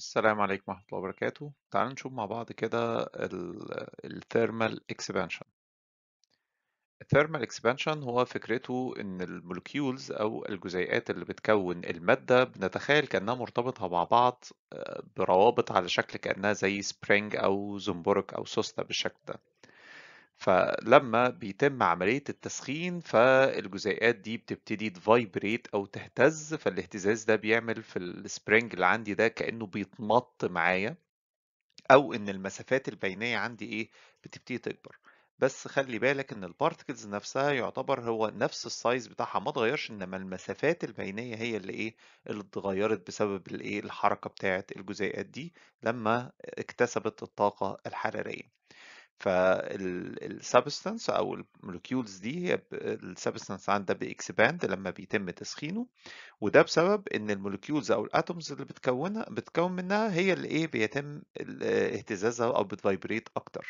السلام عليكم ورحمة الله وبركاته تعالوا نشوف مع بعض كده الثيرمال اكسبانشن الثيرمال اكسبانشن هو فكرته ان المولكيولز او الجزيئات اللي بتكون المادة بنتخيل كأنها مرتبطة مع بعض آه، بروابط على شكل كأنها زي سبرينج او زنبرك او سوسته بالشكل ده فلما بيتم عملية التسخين فالجزيئات دي بتبتدي تفايبريت أو تهتز فالاهتزاز ده بيعمل في السبرينج اللي عندي ده كأنه بيتمط معايا أو إن المسافات البينية عندي إيه بتبتدي تكبر بس خلي بالك إن البارتكلز نفسها يعتبر هو نفس السايز بتاعها ما تغيرش إنما المسافات البينية هي اللي إيه اللي اتغيرت بسبب الإيه الحركة بتاعت الجزيئات دي لما اكتسبت الطاقة الحرارية فالسبستنس او المولكيولز دي هي السبستنس عندها بيكسباند لما بيتم تسخينه وده بسبب ان المولكيولز او الاتومز اللي بتكونها بتكون منها هي اللي ايه بيتم اهتزازها او بتفايبريت اكتر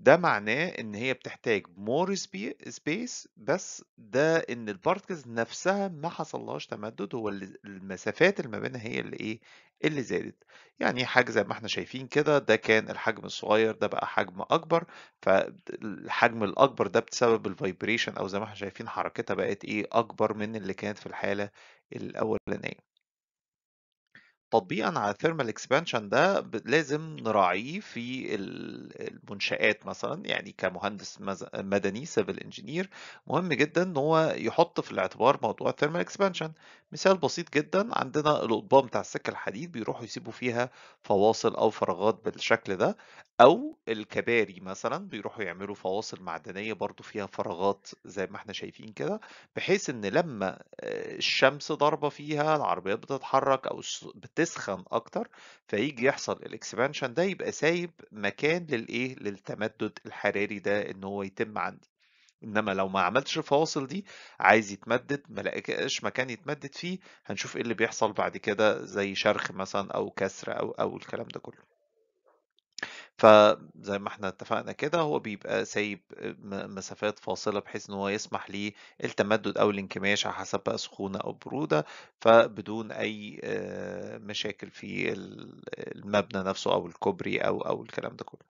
ده معناه إن هي بتحتاج مور سبيس بس ده إن البارتكلز نفسها ما حصلهاش تمدد هو المسافات اللي ما بينها هي اللي إيه اللي زادت يعني حاجة زي ما احنا شايفين كده ده كان الحجم الصغير ده بقى حجم أكبر فالحجم الأكبر ده بسبب الفايبريشن أو زي ما احنا شايفين حركتها بقت إيه أكبر من اللي كانت في الحالة الأولانية تطبيقًا على الثيرمال اكسبانشن ده لازم نراعيه في المنشآت مثلًا، يعني كمهندس مدني سيفل انجينير مهم جدًا إن هو يحط في الاعتبار موضوع الثيرمال اكسبانشن مثال بسيط جدًا عندنا القضبان بتاع السكة الحديد بيروحوا يسيبوا فيها فواصل أو فراغات بالشكل ده، أو الكباري مثلًا بيروحوا يعملوا فواصل معدنية برضو فيها فراغات زي ما إحنا شايفين كده، بحيث إن لما آه، الشمس ضاربة فيها العربيات بتتحرك أو بت تسخن اكتر فيجي يحصل الاكسبانشن ده يبقى سايب مكان للايه للتمدد الحراري ده ان هو يتم عندي انما لو ما عملتش الفواصل دي عايز يتمدد ما لقاش مكان يتمدد فيه هنشوف ايه اللي بيحصل بعد كده زي شرخ مثلا او كسر او او الكلام ده كله فزي ما احنا اتفقنا كده هو بيبقى سايب آه، مسافات فاصلة بحيث ان هو يسمح للتمدد التمدد او الانكماش على حسب بقى سخونة او برودة فبدون اي آه، مشاكل في المبنى نفسه او الكوبري او او الكلام ده كله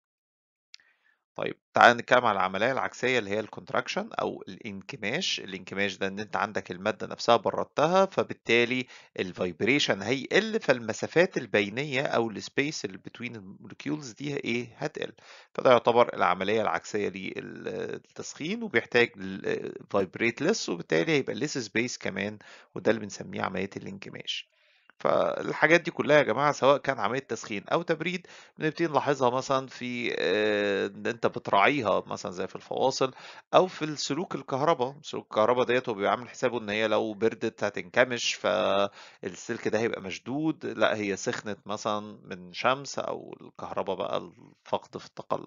طيب تعال نتكلم على العملية العكسية اللي هي الكونتراكشن أو الانكماش، الانكماش ده إن أنت عندك المادة نفسها بردتها فبالتالي الفايبريشن هيقل فالمسافات البينية أو السبيس اللي بتوين المولكيولز دي إيه هتقل، فده يعتبر العملية العكسية للتسخين وبيحتاج فايبريت لس وبالتالي هيبقى لس سبيس كمان وده اللي بنسميه عملية الانكماش. فالحاجات دي كلها يا جماعه سواء كان عمليه تسخين او تبريد بنبتدي نلاحظها مثلا في آه، ان انت بتراعيها مثلا زي في الفواصل او في السلوك الكهرباء سلوك الكهرباء ديت هو بيبقى عامل حسابه ان هي لو بردت هتنكمش فالسلك ده هيبقى مشدود لا هي سخنت مثلا من شمس او الكهرباء بقى الفقد في الطاقه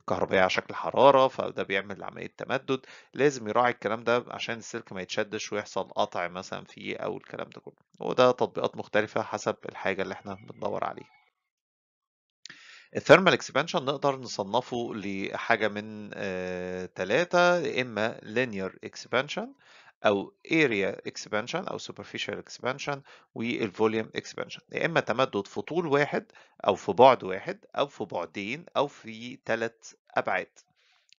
الكهربائيه على شكل حراره فده بيعمل عمليه تمدد لازم يراعي الكلام ده عشان السلك ما يتشدش ويحصل قطع مثلا فيه او الكلام ده كله وده تطبيقات مختلفة حسب الحاجة اللي احنا بندور عليها الثيرمال اكسبانشن نقدر نصنفه لحاجة من ثلاثة آه إما linear expansion أو area expansion أو superficial expansion والفوليوم expansion يا إما تمدد في طول واحد أو في بعد واحد أو في بعدين أو في ثلاث أبعاد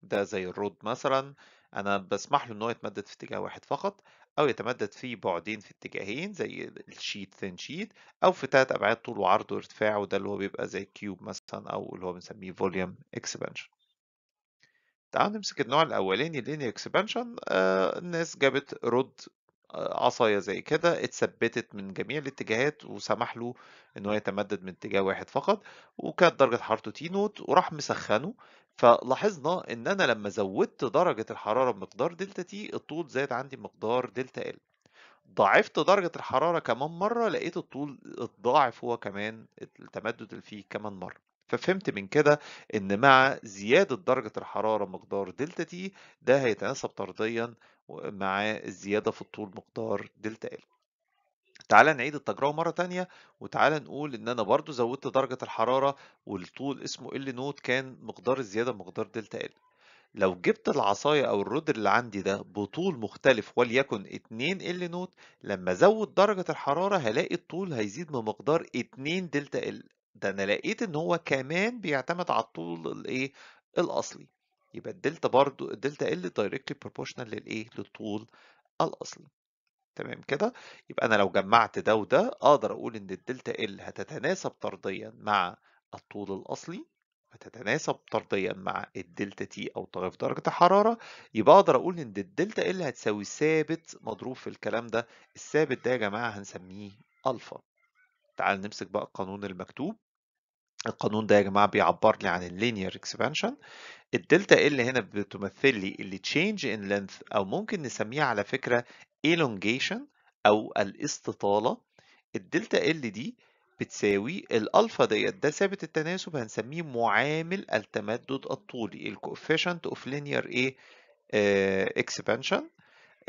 ده زي الرود مثلا أنا بسمح له إن هو يتمدد في اتجاه واحد فقط أو يتمدد في بعدين في اتجاهين زي الشيت ثين شيت أو في ثلاث أبعاد طول وعرض وارتفاع وده اللي هو بيبقى زي كيوب مثلا أو اللي هو بنسميه فوليوم اكسبانشن تعالوا نمسك النوع الأولاني linear expansion آه الناس جابت رود عصاية زي كده اتثبتت من جميع الاتجاهات وسمح له انه يتمدد من اتجاه واحد فقط وكانت درجة حرارته تي نوت وراح مسخنه فلاحظنا ان انا لما زودت درجة الحرارة بمقدار دلتا تي الطول زاد عندي مقدار دلتا ال ضاعفت درجة الحرارة كمان مرة لقيت الطول اتضاعف هو كمان التمدد اللي فيه كمان مرة ففهمت من كده ان مع زيادة درجة الحرارة مقدار دلتا تي ده هيتناسب طرديا مع الزيادة في الطول مقدار دلتا ال تعالى نعيد التجربة مرة تانية وتعالى نقول ان انا برضو زودت درجة الحرارة والطول اسمه ال نوت كان مقدار الزيادة مقدار دلتا ال لو جبت العصاية او الرودر اللي عندي ده بطول مختلف وليكن 2 ال نوت لما ازود درجة الحرارة هلاقي الطول هيزيد بمقدار 2 دلتا ال ده انا لقيت ان هو كمان بيعتمد على الطول الايه الاصلي يبقى الدلتا برضو الدلتا ال دايركتلي بروبورشنال للايه للطول الاصلي تمام كده يبقى انا لو جمعت ده وده اقدر اقول ان الدلتا ال هتتناسب طرديا مع الطول الاصلي هتتناسب طرديا مع الدلتا تي او تغير درجة الحرارة يبقى اقدر اقول ان الدلتا ال هتساوي ثابت مضروب في الكلام ده الثابت ده يا جماعة هنسميه الفا تعال نمسك بقى القانون المكتوب القانون ده يا جماعه بيعبر لي عن اللينير اكسبانشن الدلتا ال هنا بتمثل لي تشينج ان لينث او ممكن نسميها على فكره elongation او الاستطاله الدلتا ال دي بتساوي الالفا ديت ده ثابت التناسب هنسميه معامل التمدد الطولي الكوفيشنت اوف لينير ايه اكسبانشن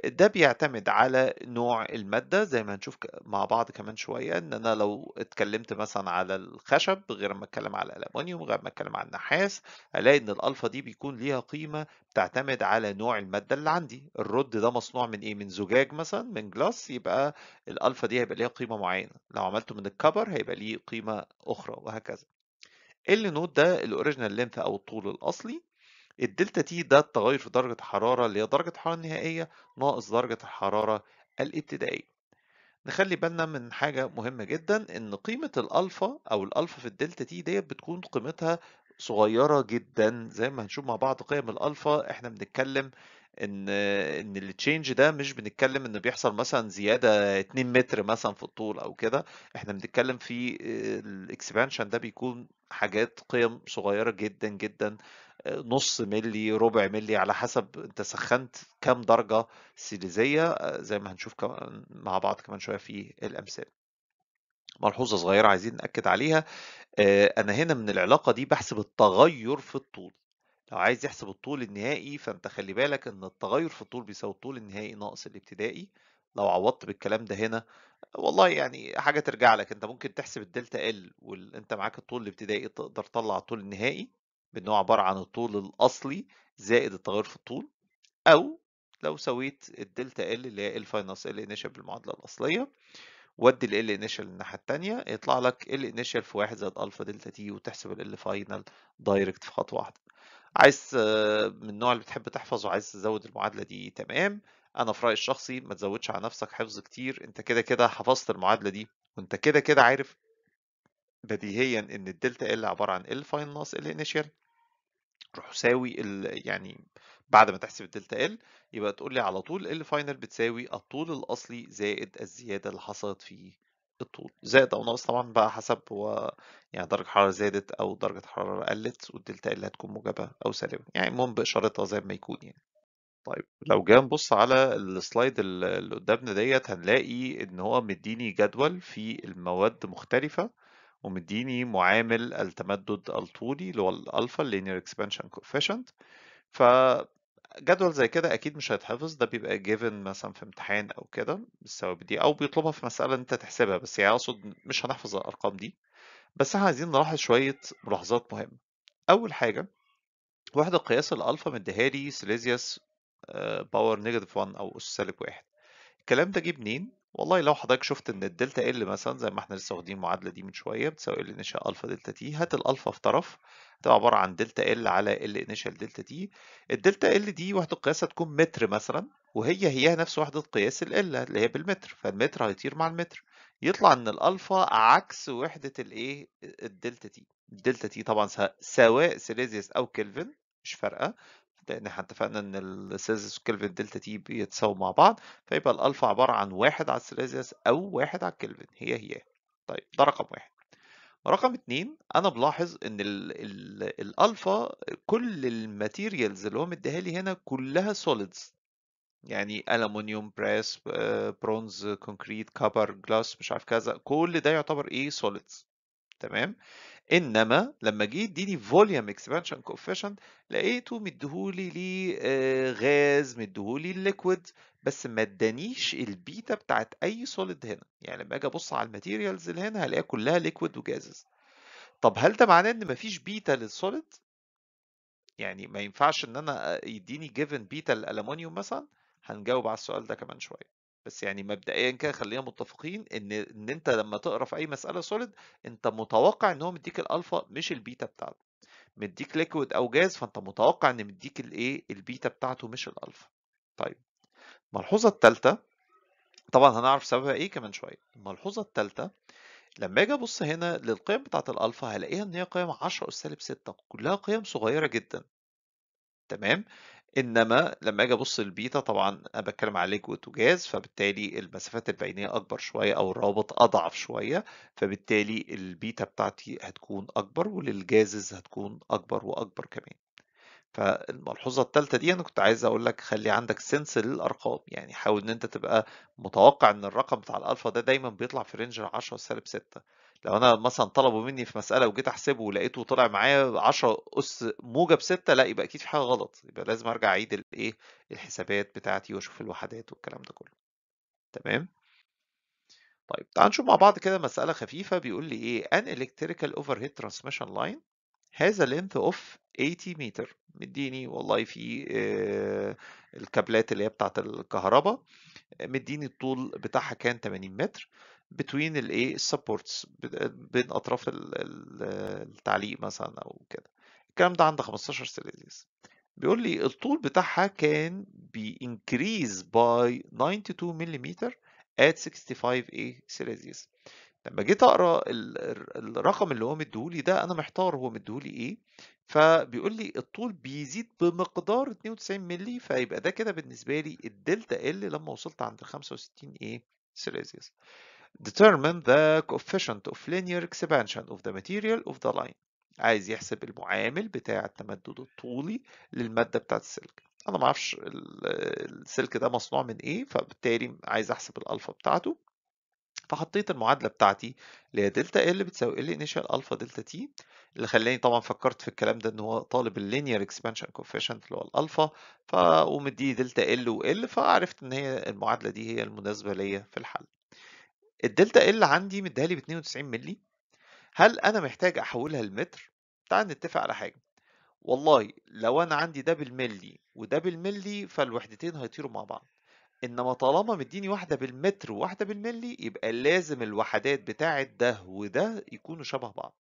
ده بيعتمد على نوع المادة زي ما هنشوف مع بعض كمان شوية ان انا لو اتكلمت مثلا على الخشب غير ما اتكلم على الالومنيوم غير ما اتكلم على النحاس الاقي ان الالفا دي بيكون ليها قيمة بتعتمد على نوع المادة اللي عندي الرد ده مصنوع من ايه من زجاج مثلا من جلاس يبقى الالفا دي هيبقى ليها قيمة معينة لو عملته من الكبر هيبقى ليه قيمة اخرى وهكذا اللي نوت ده الاوريجينال لينث او الطول الاصلي الدلتا تي ده التغير في درجة الحرارة اللي هي درجة الحرارة النهائية ناقص درجة الحرارة الابتدائية نخلي بالنا من حاجة مهمة جدا إن قيمة الألفا أو الألفا في الدلتا تي ديت بتكون قيمتها صغيرة جدا زي ما هنشوف مع بعض قيم الألفا إحنا بنتكلم ان ان التشينج ده مش بنتكلم ان بيحصل مثلا زياده 2 متر مثلا في الطول او كده احنا بنتكلم في الاكسبانشن ده بيكون حاجات قيم صغيره جدا جدا نص ملي ربع ملي على حسب انت سخنت كام درجة سيليزية آه، زي ما هنشوف مع بعض كمان شوية في الأمثال ملحوظة صغيرة عايزين نأكد عليها آه، أنا هنا من العلاقة دي بحسب التغير في الطول لو عايز يحسب الطول النهائي فأنت خلي بالك إن التغير في الطول بيساوي الطول النهائي ناقص الابتدائي لو عوضت بالكلام ده هنا والله يعني حاجة ترجع لك أنت ممكن تحسب الدلتا ال وأنت معاك الطول الابتدائي تقدر تطلع الطول النهائي بأنه عبارة عن الطول الأصلي زائد التغير في الطول أو لو سويت الدلتا ال اللي هي ال فاينس ال انيشال بالمعادلة الأصلية ودي ال ال انيشال للناحية التانية يطلع لك ال انيشال في واحد زائد ألفا دلتا تي وتحسب ال ال فاينل دايركت في خطوة واحدة عايز من النوع اللي بتحب تحفظ وعايز تزود المعادلة دي تمام أنا في رأيي الشخصي ما تزودش على نفسك حفظ كتير أنت كده كده حفظت المعادلة دي وأنت كده كده عارف بديهيا ان الدلتا ال عباره عن ال فاين ناقص ال انيشال روح ساوي ال يعني بعد ما تحسب الدلتا ال يبقى تقول لي على طول ال فاينل بتساوي الطول الاصلي زائد الزياده اللي حصلت في الطول زائد او ناقص طبعا بقى حسب هو يعني درجه حراره زادت او درجه حراره قلت والدلتا ال هتكون موجبه او سالبه يعني المهم باشارتها زي ما يكون يعني طيب لو جينا نبص على السلايد اللي قدامنا ديت هنلاقي ان هو مديني جدول في المواد مختلفه ومديني معامل التمدد الطولي اللي هو الالفا linear اكسبانشن كوفيشنت فجدول زي كده اكيد مش هيتحفظ ده بيبقى جيفن مثلا في امتحان او كده بالثوابت دي او بيطلبها في مساله انت تحسبها بس يعني اقصد مش هنحفظ الارقام دي بس احنا عايزين نلاحظ شويه ملاحظات مهمه اول حاجه وحده قياس الالفا مديها لي سيليزيوس باور نيجاتيف 1 او اس سالب 1 الكلام ده جه منين والله لو حضرتك شفت ان الدلتا ال مثلا زي ما احنا لسه واخدين المعادله دي من شويه بتساوي ال انيشال الفا دلتا تي هات الالفا في طرف هتبقى عباره عن دلتا ال على ال انيشال دلتا تي الدلتا ال دي وحده قياسها تكون متر مثلا وهي هي نفس وحده قياس ال اللي هي بالمتر فالمتر هيطير مع المتر يطلع ان الالفا عكس وحده الايه الدلتا تي الدلتا تي طبعا سواء سيليزيوس او كلفن مش فارقه لان احنا اتفقنا ان السيليزيوس والكلفن دلتا تي بيتساووا مع بعض فيبقى الالفا عباره عن واحد على السيليزيوس او واحد على الكلفن هي هي طيب ده رقم واحد رقم اتنين انا بلاحظ ان الـ الـ الالفا كل الماتيريالز اللي هو مديها لي هنا كلها سوليدز يعني الومنيوم براس آه، برونز كونكريت كابر جلاس مش عارف كذا كل ده يعتبر ايه سوليدز تمام انما لما جه يديني فوليوم اكسبانشن كوفيشنت لقيته مديهولي لي آه، غاز مديهولي الليكويد بس ما ادانيش البيتا بتاعت اي سوليد هنا يعني لما اجي ابص على الماتيريالز اللي هنا هلاقيها كلها ليكويد وجازز طب هل ده معناه ان مفيش بيتا للسوليد يعني ما ينفعش ان انا يديني جيفن بيتا للالومنيوم مثلا هنجاوب على السؤال ده كمان شويه بس يعني مبدئيا كده خلينا متفقين ان ان انت لما تقرا في اي مساله سوليد انت متوقع ان هو مديك الالفا مش البيتا بتاعته مديك ليكويد او جاز فانت متوقع ان مديك الايه البيتا بتاعته مش الالفا طيب الملحوظه الثالثه طبعا هنعرف سببها ايه كمان شويه الملحوظه الثالثه لما اجي ابص هنا للقيم بتاعه الالفا هلاقيها ان هي قيم 10 اس سالب 6 كلها قيم صغيره جدا تمام إنما لما أجي أبص للبيتا طبعا أنا بتكلم على ليكويد وجاز فبالتالي المسافات البينية أكبر شوية أو الروابط أضعف شوية فبالتالي البيتا بتاعتي هتكون أكبر وللجازز هتكون أكبر وأكبر كمان فالملحوظه الثالثه دي انا كنت عايز اقول لك خلي عندك سنس للارقام يعني حاول ان انت تبقى متوقع ان الرقم بتاع الالفا ده دا دايما بيطلع في رينج 10 سالب 6 لو انا مثلا طلبوا مني في مساله وجيت احسبه ولقيته طلع معايا 10 اس موجب 6 لا يبقى اكيد في حاجه غلط يبقى لازم ارجع اعيد الايه الحسابات بتاعتي واشوف الوحدات والكلام ده كله تمام طيب تعال نشوف مع بعض كده مساله خفيفه بيقول لي ايه ان الكتريكال اوفر هيد ترانسميشن لاين هذا لينث اوف 80 متر مديني والله في آه، الكابلات اللي هي بتاعت الكهرباء مديني الطول بتاعها كان 80 متر between الايه السبورتس بين اطراف التعليق مثلا او كده الكلام ده عند 15 سلسلس بيقول لي الطول بتاعها كان بينكريز باي 92 ملم at 65 a سيليزيوس لما جيت اقرا الرقم اللي هو مديهولي ده انا محتار هو مديهولي ايه فبيقول لي الطول بيزيد بمقدار 92 ملي فيبقى ده كده بالنسبه لي الدلتا ال لما وصلت عند 65 ايه سيليزيوس Determine the coefficient of linear expansion of the material of the line عايز يحسب المعامل بتاع التمدد الطولي للمادة بتاعت السلك انا ما اعرفش السلك ده مصنوع من ايه فبالتالي عايز احسب الالفا بتاعته فحطيت المعادلة بتاعتي اللي هي دلتا ال بتساوي ال انيشال الفا دلتا تي اللي خلاني طبعا فكرت في الكلام ده ان هو طالب اللينير اكسبانشن كوفيشنت اللي هو الالفا فقوم دلتا ال وال فعرفت ان هي المعادلة دي هي المناسبة ليا في الحل الدلتا ال عندي مديها لي ب 92 مللي هل انا محتاج احولها لمتر تعال نتفق على حاجه والله لو انا عندي ده بالملي وده بالملي فالوحدتين هيطيروا مع بعض انما طالما مديني واحده بالمتر وواحده بالملي يبقى لازم الوحدات بتاعه ده وده يكونوا شبه بعض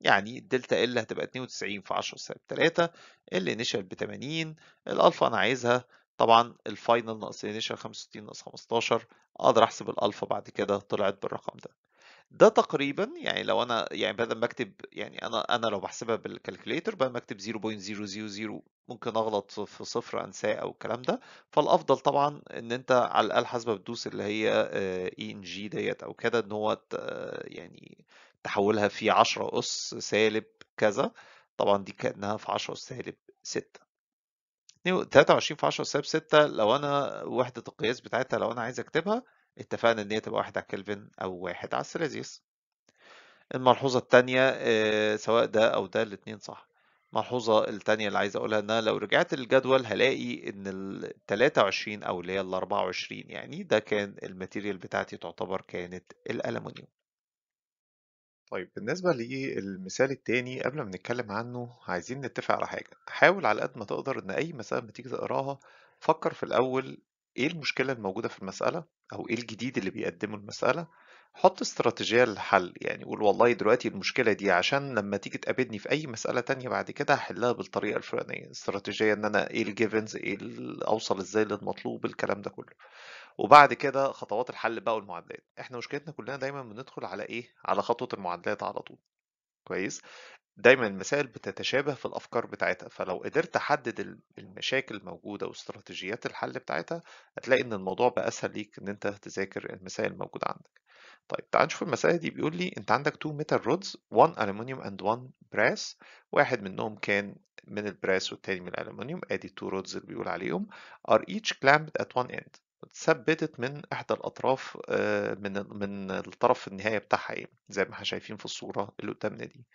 يعني الدلتا ال هتبقى 92 في 10 سالب 3 الانيشال ب 80 الالفا انا عايزها طبعا الفاينل ناقص initial 65 ناقص 15 اقدر احسب الالفا بعد كده طلعت بالرقم ده ده تقريبا يعني لو انا يعني بدل ما اكتب يعني انا انا لو بحسبها بالكالكوليتر بدل ما اكتب 0.000 ممكن اغلط في صفر انساه او الكلام ده فالافضل طبعا ان انت على الاقل حاسبه بتدوس اللي هي اي ان جي ديت او كده ان هو آه، يعني تحولها في 10 اس سالب كذا طبعا دي كانها في 10 اس سالب 6 23 في 10 سالب 6 لو انا وحده القياس بتاعتها لو انا عايز اكتبها اتفقنا ان هي تبقى واحد على كلفن او واحد على السيليزيوس الملحوظه الثانيه آه، سواء ده او ده الاثنين صح الملحوظة الثانية اللي عايز أقولها إن أنا لو رجعت للجدول هلاقي إن ال 23 أو اللي هي ال 24 يعني ده كان الماتيريال بتاعتي تعتبر كانت الألمنيوم. طيب بالنسبة للمثال التاني قبل ما نتكلم عنه عايزين نتفق على حاجة حاول على قد ما تقدر إن أي مسألة ما تيجي تقراها فكر في الأول إيه المشكلة الموجودة في المسألة أو إيه الجديد اللي بيقدمه المسألة حط استراتيجية للحل يعني قول والله دلوقتي المشكلة دي عشان لما تيجي تقابلني في أي مسألة تانية بعد كده هحلها بالطريقة الفلانية استراتيجية إن أنا إيه الجيفنز إيه أوصل إزاي للمطلوب الكلام ده كله وبعد كده خطوات الحل بقى والمعادلات احنا مشكلتنا كلنا دايما بندخل على ايه على خطوه المعادلات على طول كويس دايما المسائل بتتشابه في الافكار بتاعتها فلو قدرت احدد المشاكل الموجوده واستراتيجيات الحل بتاعتها هتلاقي ان الموضوع بقى اسهل ليك ان انت تذاكر المسائل الموجوده عندك طيب تعال نشوف المسائل دي بيقول لي انت عندك 2 ميتال رودز 1 الومنيوم اند 1 براس واحد منهم كان من البراس والتاني من الالومنيوم ادي 2 رودز اللي بيقول عليهم are each clamped at one end اتثبتت من إحدى الأطراف آه، من من الطرف النهاية بتاعها إيه زي ما احنا شايفين في الصورة اللي قدامنا دي.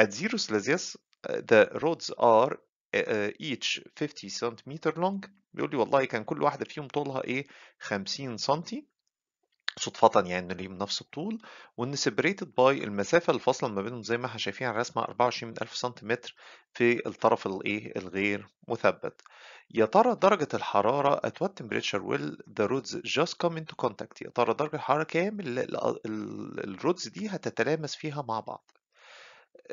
At zero Celsius آه، the roads are آه، each 50 سنتيمتر long بيقول لي والله كان كل واحدة فيهم طولها إيه 50 سنتي صدفة يعني إن ليهم نفس الطول وإن سيبريتد باي المسافة الفاصلة ما بينهم زي ما احنا شايفين على الرسمة 24 من ألف سنتيمتر في الطرف الإيه الغير مثبت. يا ترى درجة الحرارة at what temperature will the roots just come into contact يا ترى درجة الحرارة كام ال- الرودز دي هتتلامس فيها مع بعض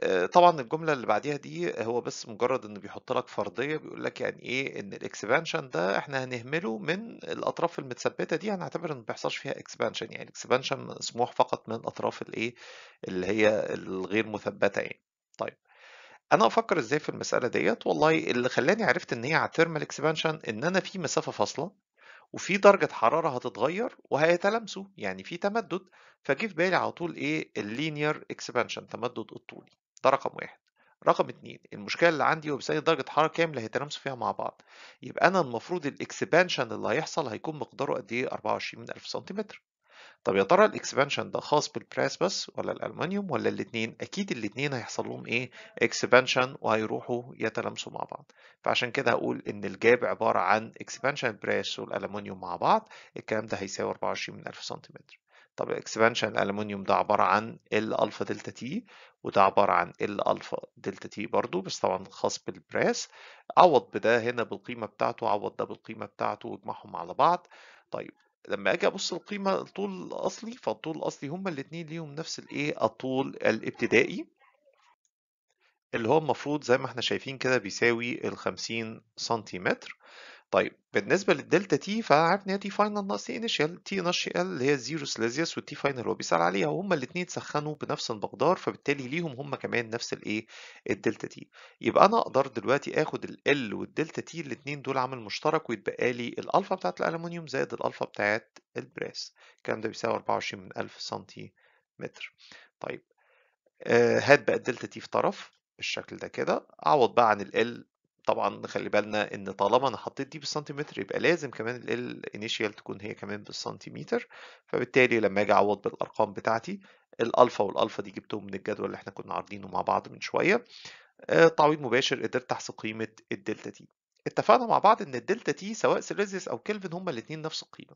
آه، طبعا الجملة اللي بعديها دي هو بس مجرد انه بيحط لك فرضية بيقول لك يعني ايه ان الاكسبانشن ده احنا هنهمله من الاطراف المتثبتة دي هنعتبر ان ما بيحصلش فيها اكسبانشن يعني الاكسبانشن مسموح فقط من الاطراف الايه اللي هي الغير مثبتة يعني طيب انا افكر ازاي في المساله ديت والله اللي خلاني عرفت ان هي على الثيرمال اكسبانشن ان انا في مسافه فاصله وفي درجه حراره هتتغير وهيتلامسوا يعني في تمدد فجه في بالي على طول ايه اللينير اكسبانشن تمدد الطولي ده رقم واحد رقم اتنين المشكله اللي عندي وبسبب درجه حراره كامله هيتلامسوا فيها مع بعض يبقى انا المفروض الاكسبانشن اللي هيحصل هيكون مقداره قد ايه من 1000 سنتيمتر طب يا ترى الاكسبانشن ده خاص بالبراس بس ولا الالمنيوم ولا الاثنين اكيد الاثنين هيحصل لهم ايه اكسبانشن وهيروحوا يتلامسوا مع بعض فعشان كده هقول ان الجاب عباره عن اكسبانشن براس والالمنيوم مع بعض الكلام ده هيساوي 24 من 1000 سنتيمتر طب الاكسبانشن الالمنيوم ده عباره عن ال الفا دلتا تي وده عباره عن ال الفا دلتا تي برضو بس طبعا خاص بالبراس عوض بده هنا بالقيمه بتاعته عوض ده بالقيمه بتاعته واجمعهم على بعض طيب لما اجي ابص القيمه الطول الاصلي فالطول الاصلي هما الاثنين ليهم نفس الايه الطول الابتدائي اللي هو المفروض زي ما احنا شايفين كده بيساوي ال 50 سنتيمتر طيب بالنسبة للدلتا تي فعارف ان هي تي فاينل ناقص تي انيشال تي انيشال اللي هي زيرو سليزيوس والتي فاينل هو بيسأل عليها وهما الاثنين سخنوا بنفس المقدار فبالتالي ليهم هما كمان نفس الايه الدلتا تي يبقى انا اقدر دلوقتي اخد ال والدلتا تي الاثنين دول عامل مشترك ويتبقى لي الالفا بتاعت الالومنيوم زائد الالفا بتاعت البراس الكلام ده بيساوي 24 من 1000 سنتيمتر طيب آه هات بقى الدلتا تي في طرف بالشكل ده كده اعوض بقى عن ال طبعا نخلي بالنا ان طالما انا حطيت دي بالسنتيمتر يبقى لازم كمان الانيشيال تكون هي كمان بالسنتيمتر فبالتالي لما اجي اعوض بالارقام بتاعتي الالفا والالفا دي جبتهم من الجدول اللي احنا كنا عارضينه مع بعض من شويه آه، تعويض مباشر قدرت احسب قيمه الدلتا تي اتفقنا مع بعض ان الدلتا تي سواء سيلزيوس او كلفن هما الاثنين نفس القيمه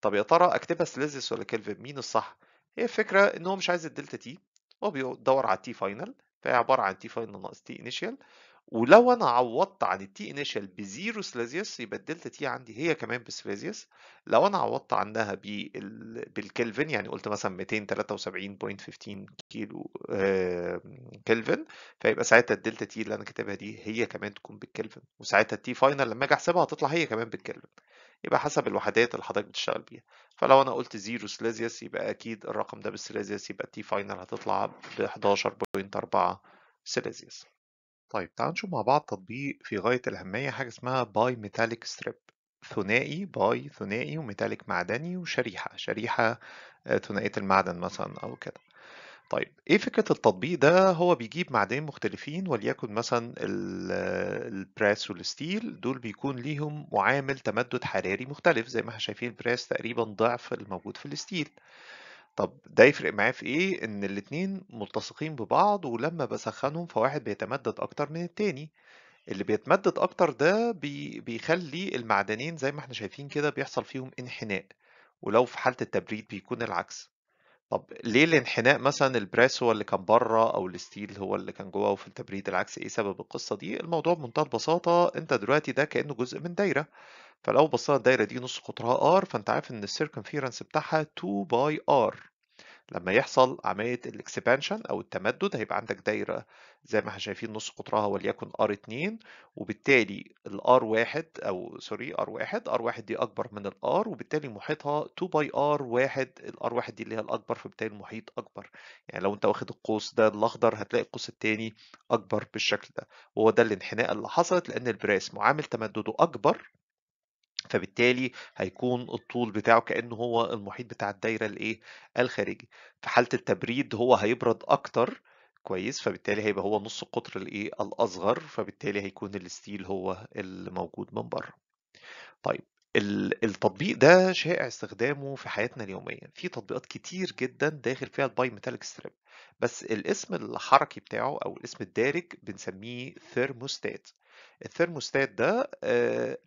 طب يا ترى اكتبها سيلزيوس ولا كلفن مين الصح هي الفكره ان هو مش عايز الدلتا تي هو بيدور على تي فاينل فهي عباره عن تي فاينل ناقص تي انيشال ولو انا عوضت عن التي انيشال بزيرو سلازيوس يبقى الدلتا تي عندي هي كمان بسلازيوس لو انا عوضت عنها بالكلفن يعني قلت مثلا 273.15 كيلو كلفن فيبقى ساعتها الدلتا تي اللي انا كاتبها دي هي كمان تكون بالكلفن وساعتها التي فاينل لما اجي احسبها هتطلع هي كمان بالكلفن يبقى حسب الوحدات اللي حضرتك بتشتغل بيها فلو انا قلت زيرو سلازيوس يبقى اكيد الرقم ده بالسلازيوس يبقى التي فاينل هتطلع ب 11.4 سلازيوس طيب تعالوا نشوف مع بعض تطبيق في غاية الأهمية حاجة اسمها باي ميتاليك ستريب ثنائي باي ثنائي وميتاليك معدني وشريحة شريحة آه، ثنائية المعدن مثلا أو كده طيب ايه فكرة التطبيق ده هو بيجيب معدنين مختلفين وليكن مثلا آه، البراس والستيل دول بيكون ليهم معامل تمدد حراري مختلف زي ما احنا شايفين البراس تقريبا ضعف الموجود في الستيل طب ده يفرق معاه في إيه؟ إن الاتنين ملتصقين ببعض ولما بسخنهم فواحد بيتمدد أكتر من التاني، اللي بيتمدد أكتر ده بي بيخلّي المعدنين زي ما إحنا شايفين كده بيحصل فيهم انحناء، ولو في حالة التبريد بيكون العكس. طب ليه الانحناء مثلًا البريس هو اللي كان برّه أو الستيل هو اللي كان جوّه وفي التبريد العكس إيه سبب القصة دي؟ الموضوع بمنتهى البساطة أنت دلوقتي ده كإنّه جزء من دايرة، فلو بصّينا الدايره دي نُص قطرها R فأنت عارف إن السيركمفيرنس بتاعها 2 باي R لمّا يحصل عملية الاكسبانشن أو التمدد هيبقى عندك دايرة زي ما احنا شايفين نص قطرها وليكن ار 2 وبالتالي ال 1 أو سوري ار 1 ار 1 دي أكبر من ال وبالتالي محيطها 2 باي ار 1 ال 1 دي اللي هي الأكبر فبالتالي المحيط أكبر يعني لو أنت واخد القوس ده الأخضر هتلاقي القوس الثاني أكبر بالشكل ده وهو ده الانحناء اللي حصلت لأن البراس معامل تمدده أكبر فبالتالي هيكون الطول بتاعه كأنه هو المحيط بتاع الدايرة الإيه الخارجي في حالة التبريد هو هيبرد أكتر كويس فبالتالي هيبقى هو نص القطر الايه الاصغر فبالتالي هيكون الستيل هو الموجود من بره طيب التطبيق ده شائع استخدامه في حياتنا اليومية في تطبيقات كتير جدا داخل فيها الباي ميتاليك ستريب بس الاسم الحركي بتاعه او الاسم الدارج بنسميه ثيرموستات الثرموستات ده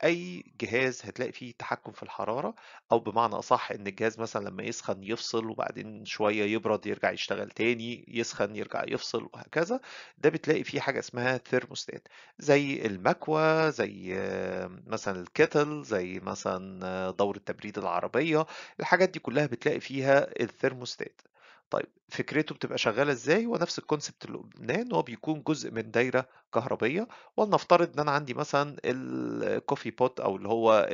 اي جهاز هتلاقي فيه تحكم في الحراره او بمعنى اصح ان الجهاز مثلا لما يسخن يفصل وبعدين شويه يبرد يرجع يشتغل تاني يسخن يرجع يفصل وهكذا ده بتلاقي فيه حاجه اسمها ثرموستات زي المكوى زي مثلا الكتل زي مثلا دوره تبريد العربيه الحاجات دي كلها بتلاقي فيها الثرموستات طيب فكرته بتبقى شغاله ازاي هو نفس الكونسبت اللي قلناه ان هو بيكون جزء من دايره كهربيه ولنفترض ان انا عندي مثلا الكوفي بوت او اللي هو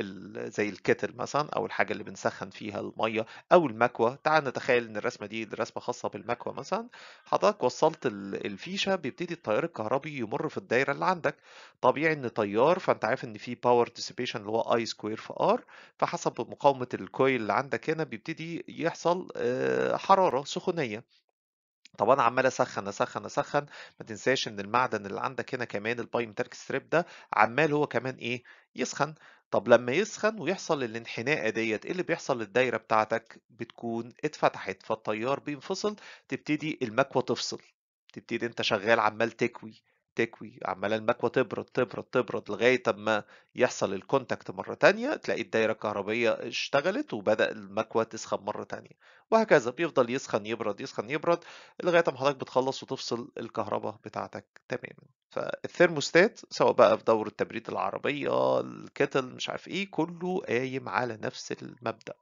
زي الكتل مثلا او الحاجه اللي بنسخن فيها الميه او المكوى تعال نتخيل ان الرسمه دي رسمه خاصه بالمكوى مثلا حضرتك وصلت الفيشه بيبتدي التيار الكهربي يمر في الدايره اللي عندك طبيعي ان تيار فانت عارف ان في باور ديسيبيشن اللي هو اي سكوير في ار فحسب مقاومه الكويل اللي عندك هنا بيبتدي يحصل حراره سخونيه طب انا عمال اسخن اسخن اسخن ما تنساش ان المعدن اللي عندك هنا كمان الباي البايمترك ستريب ده عمال هو كمان ايه يسخن طب لما يسخن ويحصل الانحناء ديت ايه اللي بيحصل للدايره بتاعتك بتكون اتفتحت فالتيار بينفصل تبتدي المكوه تفصل تبتدي انت شغال عمال تكوي تكوي عماله المكوه تبرد تبرد تبرد لغايه اما يحصل الكونتاكت مره تانية تلاقي الدايره الكهربيه اشتغلت وبدا المكوه تسخن مره تانية وهكذا بيفضل يسخن يبرد يسخن يبرد لغايه ما حضرتك بتخلص وتفصل الكهرباء بتاعتك تماما فالثيرموستات سواء بقى في دور التبريد العربيه الكتل مش عارف ايه كله قايم على نفس المبدا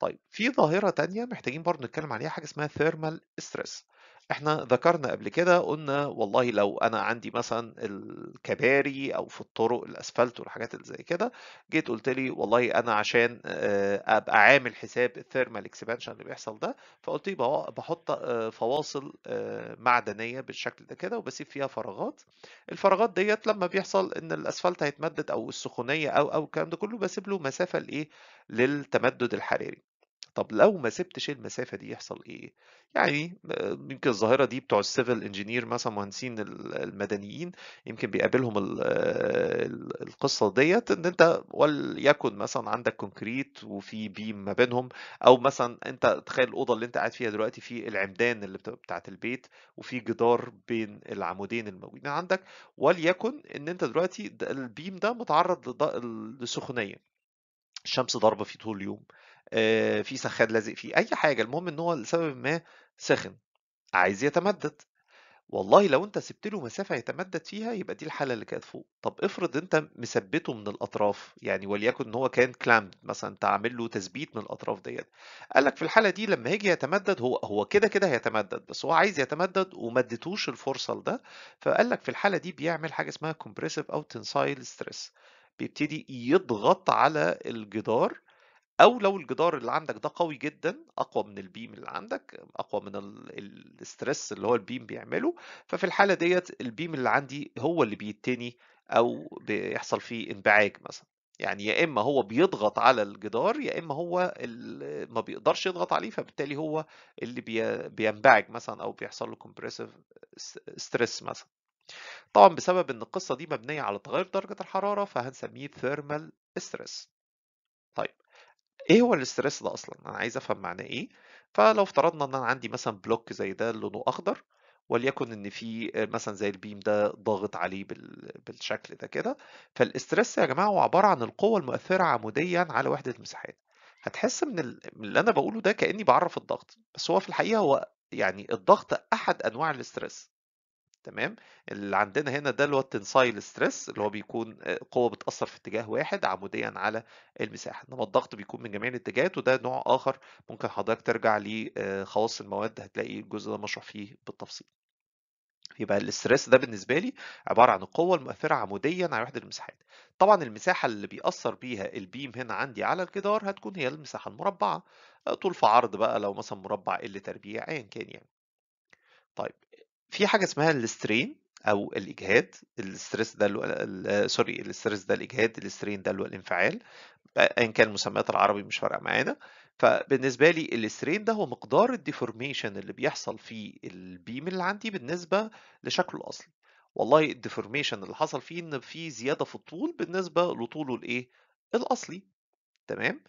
طيب في ظاهرة تانية محتاجين برضه نتكلم عليها حاجة اسمها ثيرمال ستريس احنا ذكرنا قبل كده قلنا والله لو انا عندي مثلا الكباري او في الطرق الاسفلت والحاجات اللي زي كده جيت قلت لي والله انا عشان ابقى عامل حساب الثيرمال اكسبانشن اللي بيحصل ده فقلت لي بحط فواصل معدنيه بالشكل ده كده وبسيب فيها فراغات الفراغات ديت لما بيحصل ان الاسفلت هيتمدد او السخونيه او او الكلام ده كله بسيب له مسافه لايه للتمدد الحراري طب لو ما سبتش المسافة دي يحصل إيه؟ يعني آه، يمكن الظاهرة دي بتوع السيفل انجينير مثلا مهندسين المدنيين يمكن بيقابلهم آه، القصة ديت إن أنت وليكن مثلا عندك كونكريت وفي بيم ما بينهم أو مثلا أنت تخيل الأوضة اللي أنت قاعد فيها دلوقتي في العمدان اللي بتاعت البيت وفي جدار بين العمودين الموجودين عندك وليكن إن أنت دلوقتي البيم ده متعرض لسخونية الشمس ضاربه فيه طول اليوم آه، في سخان لازق فيه اي حاجه المهم ان هو لسبب ما سخن عايز يتمدد والله لو انت سبت له مسافه يتمدد فيها يبقى دي الحاله اللي كانت فوق طب افرض انت مثبته من الاطراف يعني وليكن ان هو كان كلام مثلا انت عامل له تثبيت من الاطراف ديت قال لك في الحاله دي لما هيجي يتمدد هو هو كده كده هيتمدد بس هو عايز يتمدد وما اديتوش الفرصه لده فقال لك في الحاله دي بيعمل حاجه اسمها كومبريسيف او تنسايل ستريس بيبتدي يضغط على الجدار او لو الجدار اللي عندك ده قوي جدا اقوى من البيم اللي عندك اقوى من الاسترس اللي هو البيم بيعمله ففي الحاله ديت البيم اللي عندي هو اللي بيتني او بيحصل فيه انبعاج مثلا يعني يا اما هو بيضغط على الجدار يا اما هو ما بيقدرش يضغط عليه فبالتالي هو اللي بينبعج مثلا او بيحصل له كومبريسيف ستريس مثلا طبعا بسبب ان القصه دي مبنيه على تغير درجه الحراره فهنسميه ثيرمال ستريس طيب إيه هو الاستريس ده أصلًا؟ أنا عايز أفهم معناه إيه، فلو افترضنا إن أنا عندي مثلًا بلوك زي ده لونه أخضر، وليكن إن في آه، مثلًا زي البيم ده ضاغط عليه بال بالشكل ده كده، فالاستريس يا جماعة هو عبارة عن القوة المؤثرة عموديًا على وحدة المساحات، هتحس من ال من اللي أنا بقوله ده كأني بعرف الضغط، بس هو في الحقيقة هو يعني الضغط أحد أنواع الاسترس تمام اللي عندنا هنا ده اللي هو التنسايل ستريس اللي هو بيكون آه، قوه بتاثر في اتجاه واحد عموديا على المساحه انما الضغط بيكون من جميع الاتجاهات وده نوع اخر ممكن حضرتك ترجع لخواص آه، المواد هتلاقي الجزء ده مشروح فيه بالتفصيل يبقى الاسترس ده بالنسبه لي عباره عن القوه المؤثره عموديا على وحده المساحات طبعا المساحه اللي بيأثر بيها البيم هنا عندي على الجدار هتكون هي المساحه المربعه آه، طول في عرض بقى لو مثلا مربع ال تربيع ايا كان يعني طيب في حاجة اسمها السترين أو الإجهاد الاسترس ده سوري الاسترس ده الإجهاد السترين ده اللي هو الانفعال أيا كان مسميات العربي مش فارقة معانا فبالنسبة لي السترين ده هو مقدار الديفورميشن اللي بيحصل في البيم اللي عندي بالنسبة لشكله الأصلي والله الديفورميشن اللي حصل فيه إن في زيادة في الطول بالنسبة لطوله الإيه؟ الأصلي تمام؟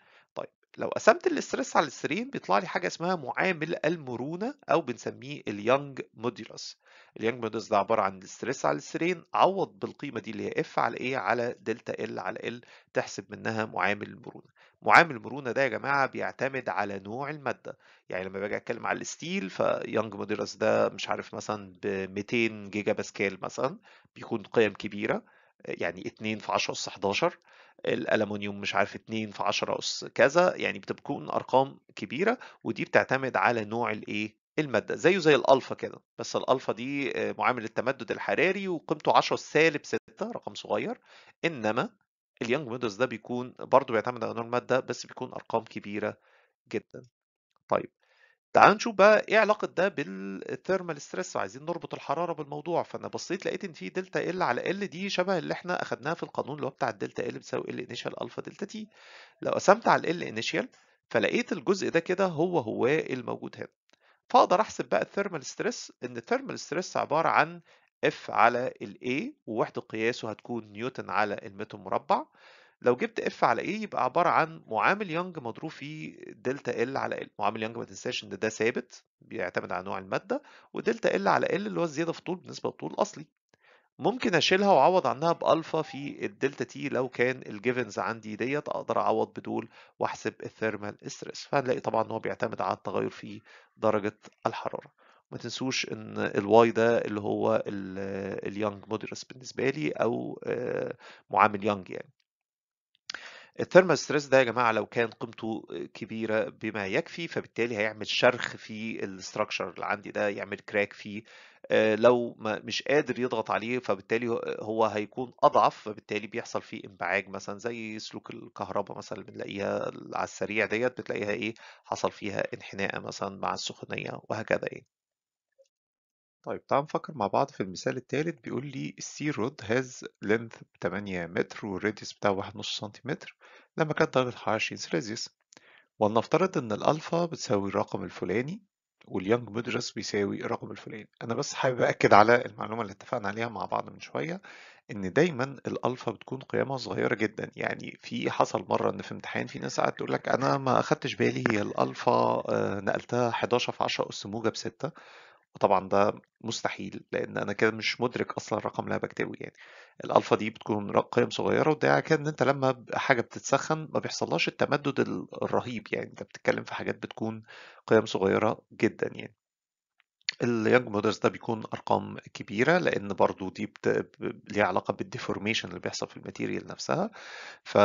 لو قسمت الاسترس على السرين بيطلع لي حاجه اسمها معامل المرونه او بنسميه اليانج موديلس اليانج موديلس ده عباره عن الاسترس على السرين عوض بالقيمه دي اللي هي اف على ايه على دلتا ال على ال تحسب منها معامل المرونه معامل المرونه ده يا جماعه بيعتمد على نوع الماده يعني لما باجي اتكلم على الستيل فيانج موديلس ده مش عارف مثلا ب 200 جيجا باسكال مثلا بيكون قيم كبيره يعني 2 في 10 أس 11 الالومنيوم مش عارف 2 في 10 أس كذا يعني بتكون أرقام كبيرة ودي بتعتمد على نوع الإيه المادة زيه زي الألفا كده بس الألفا دي آه، معامل التمدد الحراري وقيمته 10 سالب 6 رقم صغير إنما اليانج ميدلز ده بيكون برضه بيعتمد على نوع المادة بس بيكون أرقام كبيرة جدا طيب تعالوا نشوف بقى إيه علاقة ده بالثيرمال stress وعايزين نربط الحرارة بالموضوع فأنا بصيت لقيت إن في دلتا L على L دي شبه اللي إحنا أخدناها في القانون اللي هو بتاع الدلتا L بتساوي L initial ألفا دلتا T لو قسمت على ال L initial فلقيت الجزء ده كده هو هو الموجود هنا فأقدر أحسب بقى الثيرمال ستريس إن الثيرمال ستريس عبارة عن F على الاي A ووحدة قياسه هتكون نيوتن على المتر مربع لو جبت اف على ايه يبقى عباره عن معامل يانج مضروب فيه دلتا ال على ال معامل يانج ما تنساش ان ده ثابت بيعتمد على نوع الماده ودلتا ال على ال اللي هو الزياده في طول بالنسبه للطول الاصلي ممكن اشيلها واعوض عنها بالفا في الدلتا تي لو كان الجيفنز عندي ديت اقدر اعوض بدول واحسب الثيرمال ستريس فهنلاقي طبعا ان هو بيعتمد على التغير في درجه الحراره ما تنسوش ان الواي ده اللي هو اليانج مودرس بالنسبه لي او آه، معامل يانج يعني الثيرمال ستريس ده يا جماعه لو كان قيمته كبيره بما يكفي فبالتالي هيعمل شرخ في الاستراكشر اللي عندي ده يعمل كراك فيه آه، لو ما مش قادر يضغط عليه فبالتالي هو هيكون اضعف فبالتالي بيحصل فيه انبعاج مثلا زي سلوك الكهرباء مثلا اللي بنلاقيها على السريع ديت بتلاقيها ايه حصل فيها انحناء مثلا مع السخونيه وهكذا يعني إيه. طيب تعال نفكر مع بعض في المثال التالت بيقول لي السي رود هاز لينث 8 متر والراديوس بتاعه 1.5 سنتيمتر لما كانت درجة الحرارة 20 سلسيوس ولنفترض ان الالفا بتساوي الرقم الفلاني واليانج مودرس بيساوي الرقم الفلاني انا بس حابب اكد على المعلومه اللي اتفقنا عليها مع بعض من شويه ان دايما الالفا بتكون قيمها صغيره جدا يعني في حصل مره ان في امتحان في ناس قعدت تقول لك انا ما اخدتش بالي هي الالفا آه، نقلتها 11 في 10 اس موجب 6 وطبعا ده مستحيل لان انا كده مش مدرك اصلا رقم اللي بكتبه يعني الالفا دي بتكون قيم صغيره وده يعني كده ان انت لما حاجه بتتسخن ما بيحصلهاش التمدد الرهيب يعني انت بتتكلم في حاجات بتكون قيم صغيره جدا يعني اليانج مودرز ده بيكون ارقام كبيره لان برضو دي بت... ليها علاقه بالديفورميشن اللي بيحصل في الماتيريال نفسها ف...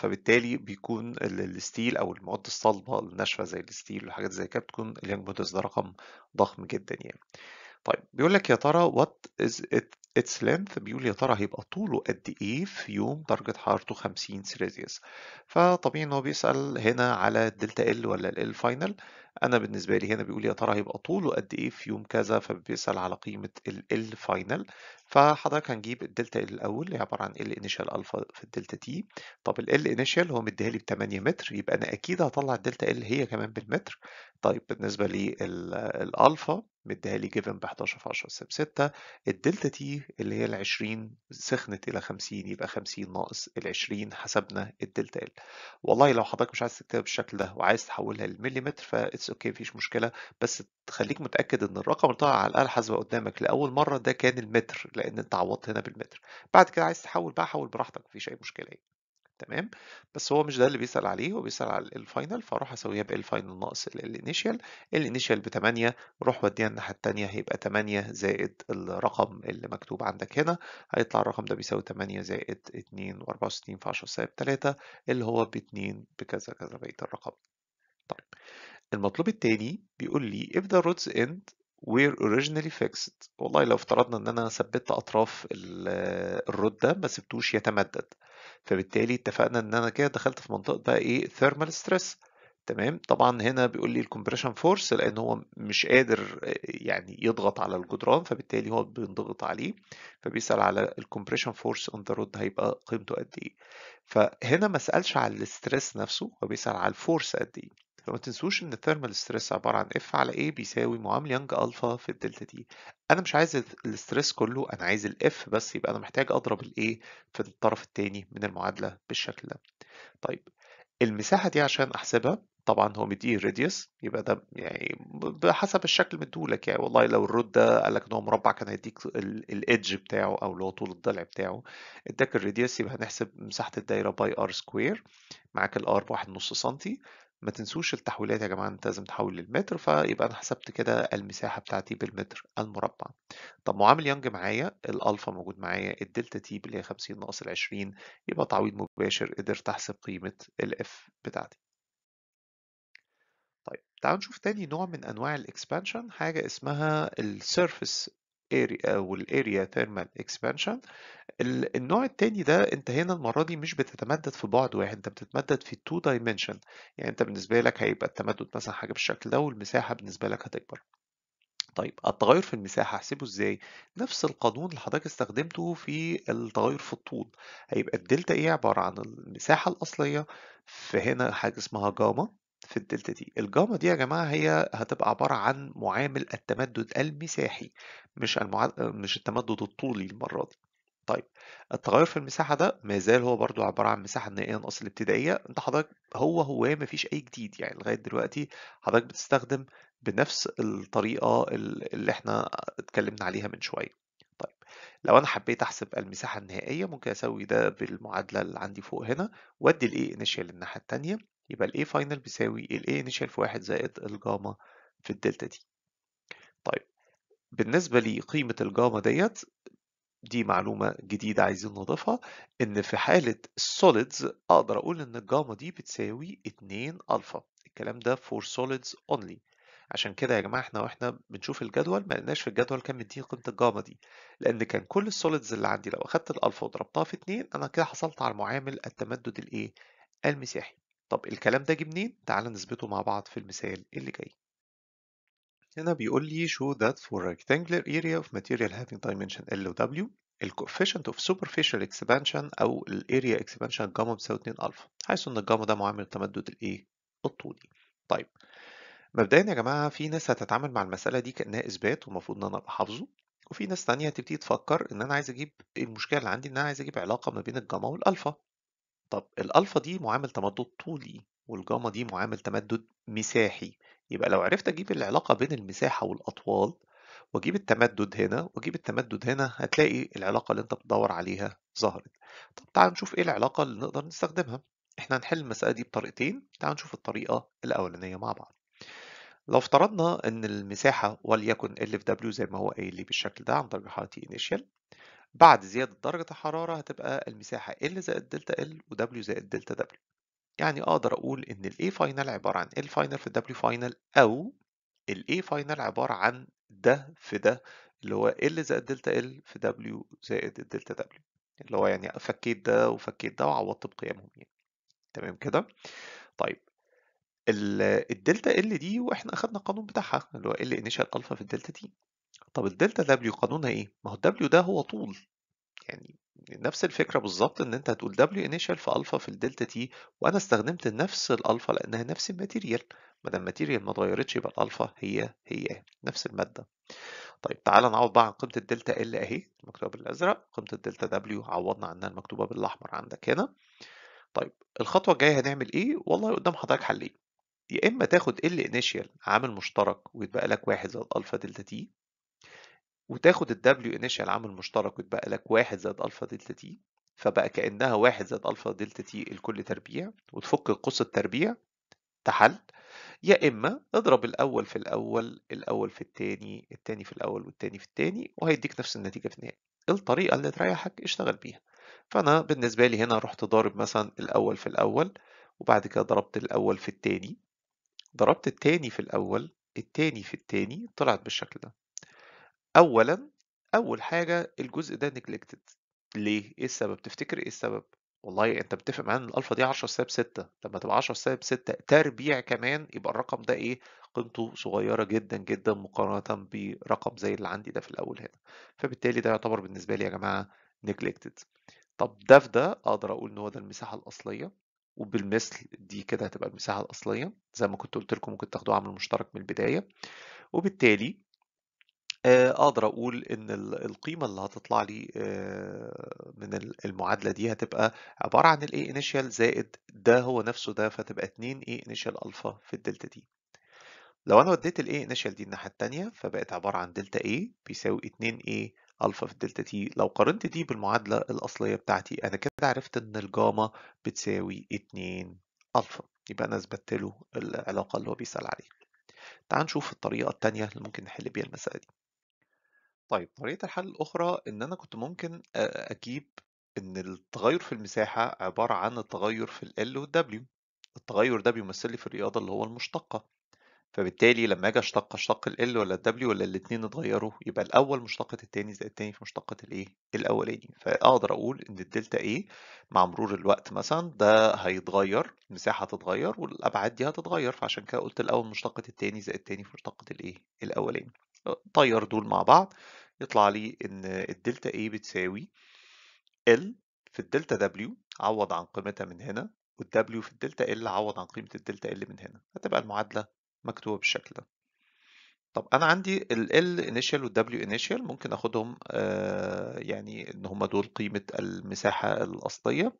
فبالتالي بيكون ال- الستيل او المواد الصلبه الناشفه زي الستيل وحاجات زي كده بتكون اليانج مودرز ده رقم ضخم جدا يعني طيب بيقول لك يا ترى وات از its length بيقول يا ترى هيبقى طوله قد ايه في يوم درجة حرارته 50 سيليزيوس فطبيعي ان هو بيسأل هنا على الدلتا ال ولا ال فاينل انا بالنسبه لي هنا بيقول يا ترى هيبقى طوله قد ايه في يوم كذا فبيسال على قيمه ال ال فاينل فحضرتك هنجيب الدلتا ال الاول اللي عباره عن ال انيشال الفا في الدلتا تي طب ال ال انيشال هو مديها لي ب 8 متر يبقى انا اكيد هطلع الدلتا ال هي كمان بالمتر طيب بالنسبه للالفا مديها لي جيفن ب 11 في 10 سب 6 الدلتا تي اللي هي ال 20 سخنت الى 50 يبقى 50 ناقص ال 20 حسبنا الدلتا ال والله لو حضرتك مش عايز تكتبها بالشكل ده وعايز تحولها للمليمتر اتس اوكي مفيش مشكله بس تخليك متاكد ان الرقم اللي طالع على الاله الحاسبه قدامك لاول مره ده كان المتر لان انت عوضت هنا بالمتر بعد كده عايز تحول بقى حول براحتك مفيش اي مشكله يعني. تمام بس هو مش ده اللي بيسال عليه هو بيسال على الفاينل فاروح اسويها بالفاينل ناقص الانيشال الانيشال ب 8 روح وديها الناحيه الثانيه هيبقى 8 زائد الرقم اللي مكتوب عندك هنا هيطلع الرقم ده بيساوي 8 زائد 2 و64 في 10 سالب 3 اللي هو ب 2 بكذا كذا بقيه الرقم المطلوب التاني بيقول لي if the roots end were originally fixed والله لو افترضنا ان انا ثبت اطراف الرود ده ما سبتوش يتمدد فبالتالي اتفقنا ان انا كده دخلت في منطقه بقى ايه ثيرمال ستريس تمام طبعا هنا بيقول لي الكمبريشن فورس لان هو مش قادر يعني يضغط على الجدران فبالتالي هو بينضغط عليه فبيسال على الكمبريشن فورس اون ذا رود هيبقى قيمته قد ايه فهنا ما سالش على الاستريس نفسه هو بيسال على الفورس قد ايه فما تنسوش ان الثيرمال ستريس عباره عن اف على ايه بيساوي معامل يانج الفا في الدلتا دي انا مش عايز الستريس كله انا عايز الاف بس يبقى انا محتاج اضرب الايه في الطرف الثاني من المعادله بالشكل ده طيب المساحه دي عشان احسبها طبعا هو مديه راديوس يبقى ده يعني بحسب الشكل مديهولك يعني والله لو الرود ده قال لك ان هو مربع كان هيديك الايدج بتاعه او اللي هو طول الضلع بتاعه اداك الراديوس يبقى هنحسب مساحه الدايره باي ار سكوير معاك الار بواحد نص سنتي ما تنسوش التحويلات يا جماعة انت لازم تحول للمتر فيبقى انا حسبت كده المساحة بتاعتي بالمتر المربع طب معامل يانج معايا الالفا موجود معايا الدلتا تي اللي هي 50 ناقص ال 20 يبقى تعويض مباشر قدرت احسب قيمة الاف بتاعتي طيب تعالوا نشوف تاني نوع من انواع الاكسبانشن حاجة اسمها السيرفيس area والاريا thermal expansion النوع التاني ده انت هنا المرة دي مش بتتمدد في بعد واحد انت بتتمدد في تو دايمنشن يعني انت بالنسبة لك هيبقى التمدد مثلا حاجة بالشكل ده والمساحة بالنسبة لك هتكبر طيب التغير في المساحة هحسبه ازاي؟ نفس القانون اللي حضرتك استخدمته في التغير في الطول هيبقى الدلتا ايه عبارة عن المساحة الأصلية في هنا حاجة اسمها جاما في الدلتا دي الجاما دي يا جماعة هي هتبقى عبارة عن معامل التمدد المساحي مش المع... مش التمدد الطولي المرة دي طيب التغير في المساحة ده ما زال هو برده عبارة عن مساحة النهائية ناقص الابتدائية انت حضرتك هو هو ما فيش أي جديد يعني لغاية دلوقتي حضرتك بتستخدم بنفس الطريقة اللي احنا اتكلمنا عليها من شوية طيب لو أنا حبيت أحسب المساحة النهائية ممكن أسوي ده بالمعادلة اللي عندي فوق هنا وأدي الإيه انيشال للناحية الثانيه يبقى الـ A final بيساوي الـ A initial في واحد زائد الجاما في الدلتا دي طيب بالنسبة لقيمة الجاما ديت دي معلومة جديدة عايزين نضيفها إن في حالة solids أقدر أقول إن الجاما دي بتساوي 2 ألفا الكلام ده for solids only عشان كده يا جماعة احنا واحنا بنشوف الجدول ما لقيناش في الجدول كام مديني قيمة الجاما دي لأن كان كل السوليدز اللي عندي لو أخدت الألفا وضربتها في 2 أنا كده حصلت على المعامل التمدد الإيه؟ المساحي طب الكلام ده جه منين؟ تعال نثبته مع بعض في المثال اللي جاي. هنا بيقول لي show that for rectangular area of material having dimension L و W ال coefficient of superficial expansion أو الاريا area expansion جاما بيساوي 2 ألفا حيث إن الجاما ده معامل تمدد الإيه؟ الطولي. طيب مبدئيا يا جماعة في ناس هتتعامل مع المسألة دي كأنها إثبات ومفروض إن أنا أبقى حافظه وفي ناس تانية هتبتدي تفكر إن أنا عايز أجيب المشكلة اللي عندي إن أنا عايز أجيب علاقة ما بين الجاما والألفا طب الألفا دي معامل تمدد طولي والجاما دي معامل تمدد مساحي يبقى لو عرفت أجيب العلاقة بين المساحة والأطوال وأجيب التمدد هنا وأجيب التمدد هنا هتلاقي العلاقة اللي أنت بتدور عليها ظهرت طب تعال نشوف إيه العلاقة اللي نقدر نستخدمها إحنا هنحل المسألة دي بطريقتين تعال نشوف الطريقة الأولانية مع بعض لو افترضنا ان المساحة وليكن ال في دبليو زي ما هو قايل لي بالشكل ده عن درجة حرارة انيشال بعد زيادة درجة الحرارة هتبقى المساحة L زائد دلتا L و W زائد دلتا W يعني أقدر أقول إن الـ A final عبارة عن L final في W final أو الـ A final عبارة عن ده في ده اللي هو L زائد دلتا L في W زائد دلتا W اللي هو يعني فكيت ده وفكيت ده وعوضت بقيمهم يعني تمام كده طيب الدلتا L دي واحنا اخدنا القانون بتاعها اللي هو L initial الفا في الدلتا T طب الدلتا دبليو قانونها ايه؟ ما هو الدبليو ده هو طول يعني نفس الفكرة بالظبط ان انت هتقول دبليو انيشال في الفا في الدلتا تي وانا استخدمت نفس الالفا لانها نفس الماتيريال ما دام الماتيريال ما اتغيرتش يبقى الالفا هي هي نفس المادة طيب تعالى نعوض بقى عن قيمة الدلتا ال اهي المكتوبة بالازرق قيمة الدلتا دبليو عوضنا عنها المكتوبة بالاحمر عندك هنا طيب الخطوة الجاية هنعمل ايه؟ والله قدام حضرتك حلين يا اما تاخد ال انيشال عامل مشترك ويتبقى لك واحد زائد الفا دلتا تي وتاخد ال W initial عامل مشترك وتبقى لك واحد زائد الفا دلتا تي فبقى كانها واحد زائد الفا دلتا تي الكل تربيع وتفك قوس التربيع تحل يا اما اضرب الاول في الاول الاول في التاني التاني في الاول والتاني في التاني وهيديك نفس النتيجه في النهايه الطريقه اللي تريحك اشتغل بيها فانا بالنسبه لي هنا رحت ضارب مثلا الاول في الاول وبعد كده ضربت الاول في التاني ضربت التاني في الاول التاني في التاني طلعت بالشكل ده أولًا، أول حاجة الجزء ده نجلكتد ليه؟ إيه السبب؟ تفتكر إيه السبب؟ والله أنت متّفق معايا إن الألفا دي 10 سالب 6 لمّا تبقى 10 سالب 6 تربيع كمان يبقى الرقم ده إيه، قيمته صغيرة جدًا، جدًا مقارنةً برقم زي اللي عندي ده في الأول هنا، فبالتالي ده يعتبر بالنسبة لي يا جماعة نجلكتد طب ده في ده أقدر أقول إن هو ده المساحة الأصلية، وبالمثل دي كده هتبقى المساحة الأصلية زي ما كنت قُلت لكم ممكن تاخدوها عامل مشترك من البداية، وبالتالي آه، اقدر اقول ان القيمه اللي هتطلع لي آه، من المعادله دي هتبقى عباره عن الاي انيشال زائد ده هو نفسه ده فتبقى 2 اي انيشال الفا في الدلتا دي لو انا وديت الاي انيشال دي الناحيه الثانيه فبقت عباره عن دلتا اي بيساوي 2 اي الفا في الدلتا تي لو قارنت دي بالمعادله الاصليه بتاعتي انا كده عرفت ان الجاما بتساوي 2 الفا يبقى انا اثبتت له العلاقه اللي هو بيسال عليها تعال نشوف الطريقه الثانيه اللي ممكن نحل بيها المساله دي طيب طريقة الحل الأخرى إن أنا كنت ممكن أجيب إن التغيُّر في المساحة عبارة عن التغيُّر في L وال W التغيُّر ده بيمثّل لي في الرياضة اللي هو المشتقة، فبالتالي لمّا آجي أشتَق، أشتَق ولا ال W ولا الاتنين اتغيّروا؟ يبقى الأول مشتقة التاني زائد التاني في مشتقة الإيه، الأولاني، فأقدر أقول إن الدلتا A مع مرور الوقت مثلًا ده هيتغيّر، المساحة هتتغيّر والأبعاد دي هتتغيّر، فعشان كده قُلت الأول مشتقة التاني زائد التاني في مشتقة الإيه، الأولاني. طير دول مع بعض يطلع لي ان الدلتا A بتساوي L في الدلتا W عوض عن قيمتها من هنا والW في الدلتا L عوض عن قيمة الدلتا L من هنا هتبقى المعادلة مكتوبة بالشكل ده طب انا عندي ال L initial وال W initial ممكن اخدهم آه يعني ان هما دول قيمة المساحة الاصلية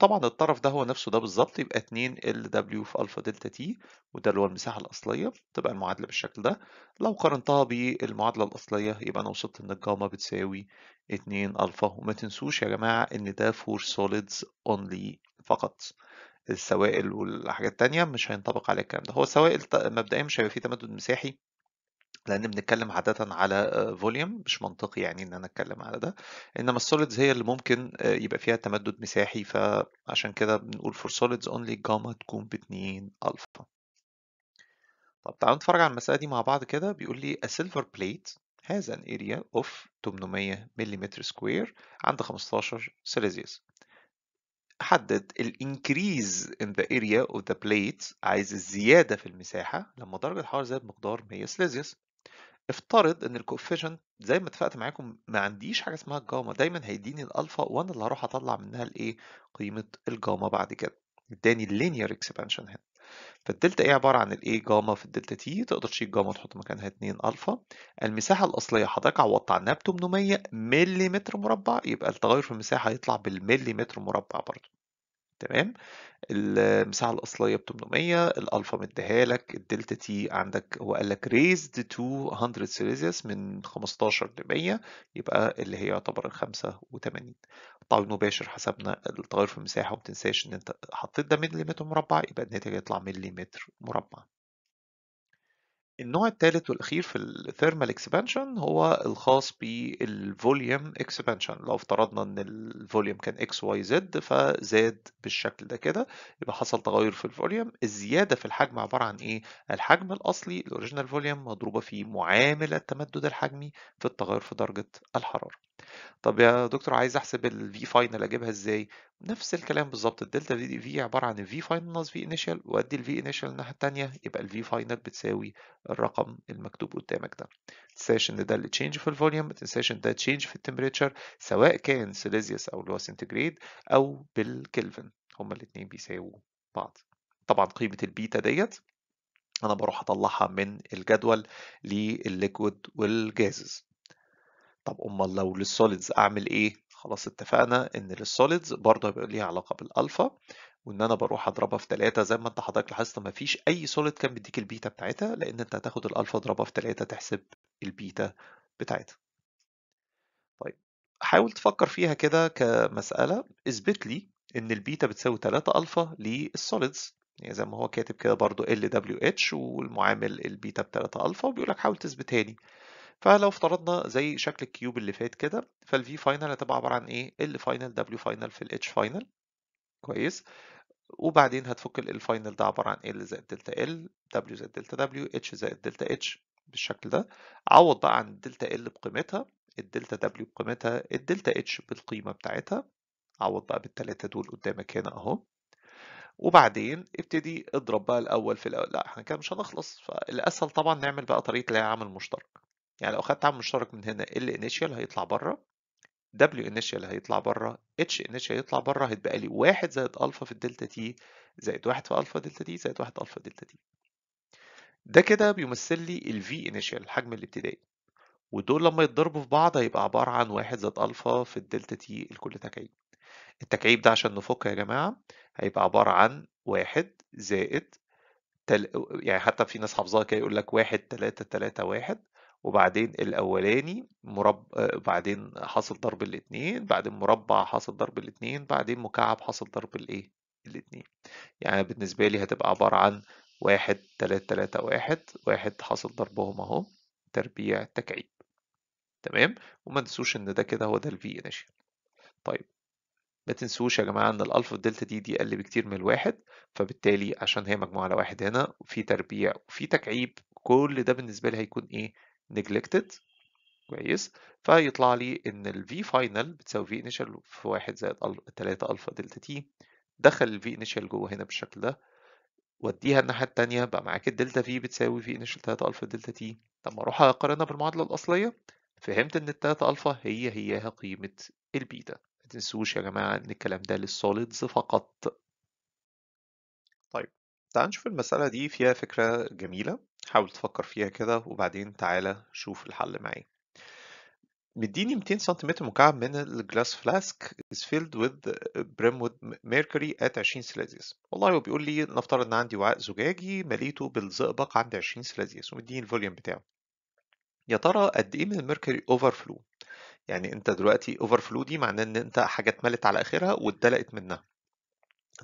طبعًا الطرف ده هو نفسه ده بالظبط يبقي يبقى ال دبليو في ألفا دلتا تي، وده اللي هو المساحة الأصلية، تبقى المعادلة بالشكل ده. لو قارنتها بالمعادلة الأصلية يبقى أنا وصلت إن الجاما بتساوي 2 ألفا، وما تنسوش يا جماعة إن ده فور سوليدز اونلي فقط. السوائل والحاجات التانية مش هينطبق عليها الكلام ده. هو السوائل مبدئيًا مش هيبقى في تمدد مساحي لان بنتكلم عاده على فوليوم آه، مش منطقي يعني ان انا اتكلم على ده انما السوليدز هي اللي ممكن آه، يبقى فيها تمدد مساحي فعشان كده بنقول for سوليدز only جاما تكون ب2 الفا طب تعالوا نتفرج على المساله دي مع بعض كده بيقول لي a silver plate has an area of 800 ملم سكوير عند 15 سيليزيوس حدد الانكريز in the area of the plate عايز الزيادة في المساحة لما درجة الحرارة زادت مقدار 100 سليزيوس افترض ان الكوفيشنت زي ما اتفقت معاكم ما عنديش حاجه اسمها الجاما دايما هيديني الالفا وانا اللي هروح اطلع منها الايه قيمه الجاما بعد كده اداني اللينير اكسبانشن هنا فالدلتا ايه عباره عن الايه جاما في الدلتا تي تقدر تشيل جاما تحط مكانها 2 الفا المساحه الاصليه حضرتك عوضت عنها ب 800 ملم مربع يبقى التغير في المساحه هيطلع بالملم مربع برضه تمام المساحة الأصلية ب 800 الألفا مديها لك الدلتا تي عندك هو قال لك raised تو 100 سيليزيوس من 15 ل 100 يبقى اللي هي يعتبر 85 الطاوي المباشر حسبنا التغير في المساحة وما تنساش إن أنت حطيت ده مليمتر مربع يبقى الناتج هيطلع مليمتر مربع النوع الثالث والأخير في الثيرمال اكسبانشن هو الخاص بالفوليوم اكسبانشن لو افترضنا ان الفوليوم كان اكس واي زد فزاد بالشكل ده كده يبقى حصل تغير في الفوليوم الزيادة في الحجم عبارة عن ايه؟ الحجم الأصلي الاوريجينال فوليوم مضروبة في معامل التمدد الحجمي في التغير في درجة الحرارة طب يا دكتور عايز احسب الفي فاينل اجيبها ازاي نفس الكلام بالظبط الدلتا في في عباره عن الفي فاينل ناقص في انيشال وادي الفي انيشال الناحيه الثانيه يبقى الفي فاينل بتساوي الرقم المكتوب قدامك ده تنساش ان ده التشينج في الفوليوم ما تنساش ان ده تشينج في التمبريتشر سواء كان سيليزيوس او اللي هو سنتجريد او بالكلفن هما الاثنين بيساووا بعض طبعا قيمه البيتا ديت انا بروح اطلعها من الجدول للليكويد والجازز طب امال لو للسوليدز اعمل ايه خلاص اتفقنا ان للسوليدز برضه هيبقى ليها علاقه بالالفا وان انا بروح اضربها في 3 زي ما انت حضرتك لاحظت ما فيش اي سوليد كان بيديك البيتا بتاعتها لان انت هتاخد الالفا اضربها في 3 تحسب البيتا بتاعتها طيب حاول تفكر فيها كده كمساله اثبت لي ان البيتا بتساوي 3 الفا للسوليدز يعني زي ما هو كاتب كده برضو ال دبليو اتش والمعامل البيتا ب 3 الفا وبيقول لك حاول تثبتها لي فلو افترضنا زي شكل الكيوب اللي فات كده فالفي فاينل هتبقى عباره عن ايه ال فاينل دبليو فاينل في الاتش فاينل كويس وبعدين هتفك ال فاينل ده عباره عن ال زائد دلتا ال دبليو زائد دلتا دبليو اتش زائد دلتا اتش بالشكل ده عوض بقى عن الدلتا ال بقيمتها الدلتا دبليو بقيمتها الدلتا اتش بالقيمه بتاعتها عوض بقى بالثلاثه دول قدامك هنا اهو وبعدين ابتدي اضرب بقى الاول في الاول لا احنا كده مش هنخلص فالاسهل طبعا نعمل بقى طريقه اللي هي عمل مشترك يعني لو خدت عامل مشترك من هنا ال initial هيطلع بره W initial هيطلع بره H initial هيطلع بره هيتبقى لي 1 زائد الفا في الدلتا تي زائد 1 في الفا دلتا تي زائد 1 الفا دلتا تي ده كده بيمثل لي ال V initial الحجم الابتدائي ودول لما يتضربوا في بعض هيبقى عبارة عن 1 زائد الفا في الدلتا تي لكل تكعيب التكعيب ده عشان نفكه يا جماعة هيبقى عبارة عن 1 زائد تل... يعني حتى في ناس حافظاها كده يقول لك 1 3 3 1 وبعدين الاولاني مربع آه، بعدين حاصل ضرب الاثنين بعدين مربع حاصل ضرب الاثنين بعدين مكعب حاصل ضرب الايه الاثنين يعني بالنسبه لي هتبقى عباره عن واحد تلاتة تلاتة واحد واحد حاصل ضربهم اهو تربيع تكعيب تمام وما تنسوش ان ده كده هو ده الفي انيشال طيب ما تنسوش يا جماعه ان الالفا والدلتا دي دي اقل بكتير من الواحد فبالتالي عشان هي مجموعه على واحد هنا في تربيع وفي تكعيب كل ده بالنسبه لي هيكون ايه neglected كويس فيطلع لي ان ال V final بتساوي V initial في 1 زائد 3 ألفا دلتا تي دخل ال V initial جوه هنا بالشكل ده وديها الناحية التانية بقى معاك الدلتا في بتساوي في انيشال 3 ألفا دلتا تي لما أروح أقارنها بالمعادلة الأصلية فهمت إن التلاتة ألفا هي هيها قيمة البيتا ما تنسوش يا جماعة إن الكلام ده للسوليدز فقط طيب تعال نشوف المسألة دي فيها فكرة جميلة حاول تفكر فيها كده وبعدين تعالى شوف الحل معايا مديني 200 سنتيمتر مكعب من الجلاس فلاسك is filled with brim with mercury at 20 سلازيس والله هو بيقول لي نفترض ان عندي وعاء زجاجي مليته بالزئبق عند 20 سلازيس ومديني الفوليوم بتاعه يا ترى قد ايه من الميركوري اوفر فلو يعني انت دلوقتي اوفر فلو دي معناه ان انت حاجه اتملت على اخرها واتدلقت منها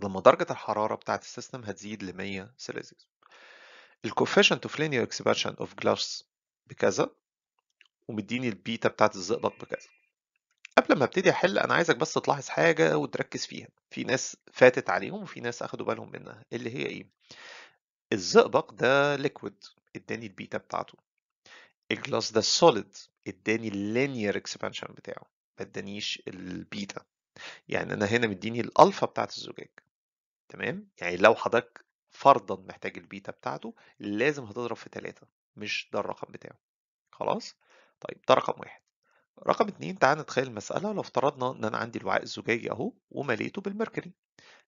لما درجه الحراره بتاعه السيستم هتزيد ل 100 سلازيس الكوفيشنت اوف لينير اكسبانشن اوف جلاس بكذا ومديني البيتا بتاعت الزئبق بكذا قبل ما ابتدي احل انا عايزك بس تلاحظ حاجه وتركز فيها في ناس فاتت عليهم وفي ناس اخدوا بالهم منها اللي هي ايه الزئبق ده ليكويد اداني البيتا بتاعته الجلاس ده سوليد اداني اللينير اكسبانشن بتاعه ما ادانيش البيتا يعني انا هنا مديني الالفا بتاعت الزجاج تمام يعني لو حضرتك فرضا محتاج البيتا بتاعته لازم هتضرب في 3 مش ده الرقم بتاعه خلاص طيب ده رقم واحد رقم اتنين تعال نتخيل المسألة لو افترضنا ان انا عندي الوعاء الزجاجي اهو ومليته بالمركري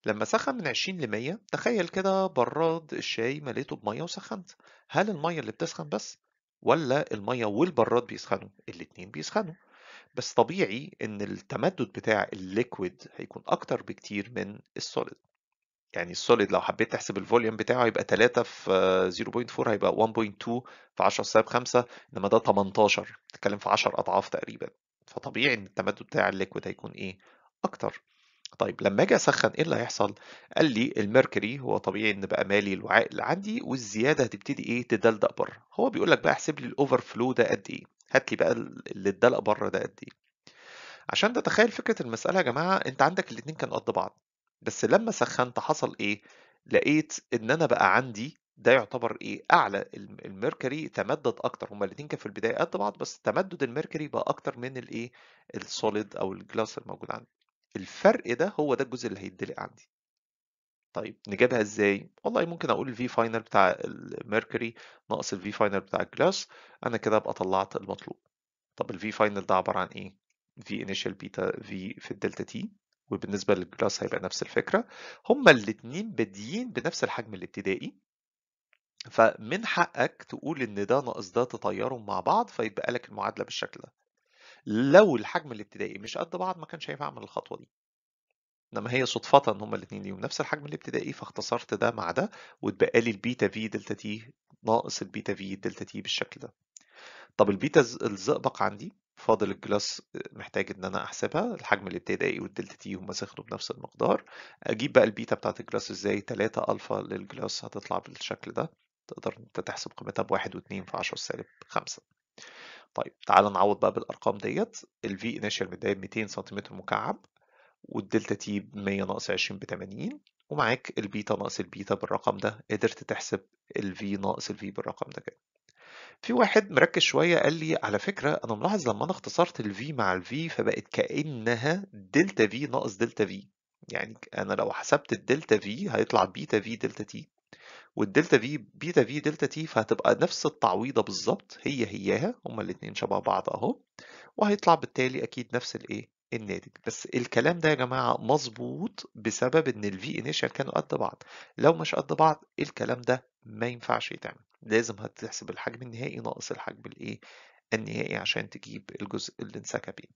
لما سخن من 20 ل 100 تخيل كده براد الشاي مليته بمية وسخنت هل المية اللي بتسخن بس ولا المية والبراد بيسخنوا الاتنين بيسخنوا بس طبيعي ان التمدد بتاع الليكويد هيكون اكتر بكتير من السوليد يعني السوليد لو حبيت تحسب الفوليوم بتاعه هيبقى 3 في 0.4 آه، هيبقى 1.2 في 10 سالب 5 انما ده 18 بتتكلم في 10 اضعاف تقريبا فطبيعي ان التمدد بتاع الليكويد هيكون ايه اكتر طيب لما اجي اسخن ايه اللي هيحصل قال لي الميركوري هو طبيعي ان بقى مالي الوعاء اللي عندي والزياده هتبتدي ايه تدلدق بره هو بيقول لك بقى احسب لي الاوفر فلو ده قد ايه هات لي بقى اللي اتدلق بره ده قد ايه عشان تتخيل فكره المساله يا جماعه انت عندك الاثنين كانوا قد بعض بس لما سخنت حصل إيه؟ لقيت إن أنا بقى عندي ده يعتبر إيه؟ أعلى الميركوري تمدد أكتر هما الاثنين كانوا في البداية قد بعض بس تمدد الميركوري بقى أكتر من الإيه؟ السوليد أو الجلاس الموجود عندي. الفرق ده هو ده الجزء اللي هيتدلق عندي. طيب نجيبها ازاي؟ والله ممكن اقول الفي فاينل بتاع الميركوري ناقص الفي فاينل بتاع الجلاس انا كده ابقى طلعت المطلوب. طب الفي فاينل ده عباره عن ايه؟ في انيشال بيتا في في الدلتا تي وبالنسبة للجلاس هيبقى نفس الفكرة هما الاتنين باديين بنفس الحجم الابتدائي فمن حقك تقول ان ده ناقص ده تطيرهم مع بعض فيبقى لك المعادلة بالشكل ده لو الحجم الابتدائي مش قد بعض ما كانش هينفع اعمل الخطوة دي انما هي صدفة ان هما الاتنين ليهم نفس الحجم الابتدائي فاختصرت ده مع ده واتبقى لي البيتا في دلتا تي ناقص البيتا في دلتا تي بالشكل ده طب البيتا الزئبق عندي فاضل الجلاس آه، محتاج إن أنا أحسبها الحجم الابتدائي والدلتا تي هما سخنوا بنفس المقدار أجيب بقى البيتا بتاعت الجلاس إزاي 3 ألفا للجلاس هتطلع بالشكل ده تقدر أنت تحسب قيمتها ب 1 و2 في 10 سالب 5 طيب تعال نعوض بقى بالأرقام ديت الفي انيشال متضايق 200 سنتيمتر مكعب والدلتا تي ب 100 ناقص 20 ب 80 ومعاك البيتا ناقص البيتا بالرقم ده قدرت تحسب الفي ناقص الفي بالرقم ده كده في واحد مركز شوية قال لي على فكرة أنا ملاحظ لما أنا اختصرت V مع V فبقت كأنها دلتا V ناقص دلتا V يعني أنا لو حسبت الدلتا V هيطلع بيتا V دلتا تي والدلتا V بيتا V دلتا تي فهتبقى نفس التعويضة بالظبط هي هياها هما الاتنين شبه بعض أهو وهيطلع بالتالي أكيد نفس الإيه الناتج بس الكلام ده يا جماعة مظبوط بسبب إن V انيشال كانوا قد بعض لو مش قد بعض الكلام ده ما ينفعش يتعمل لازم هتحسب الحجم النهائي ناقص الحجم الايه النهائي عشان تجيب الجزء اللي انسكب بيه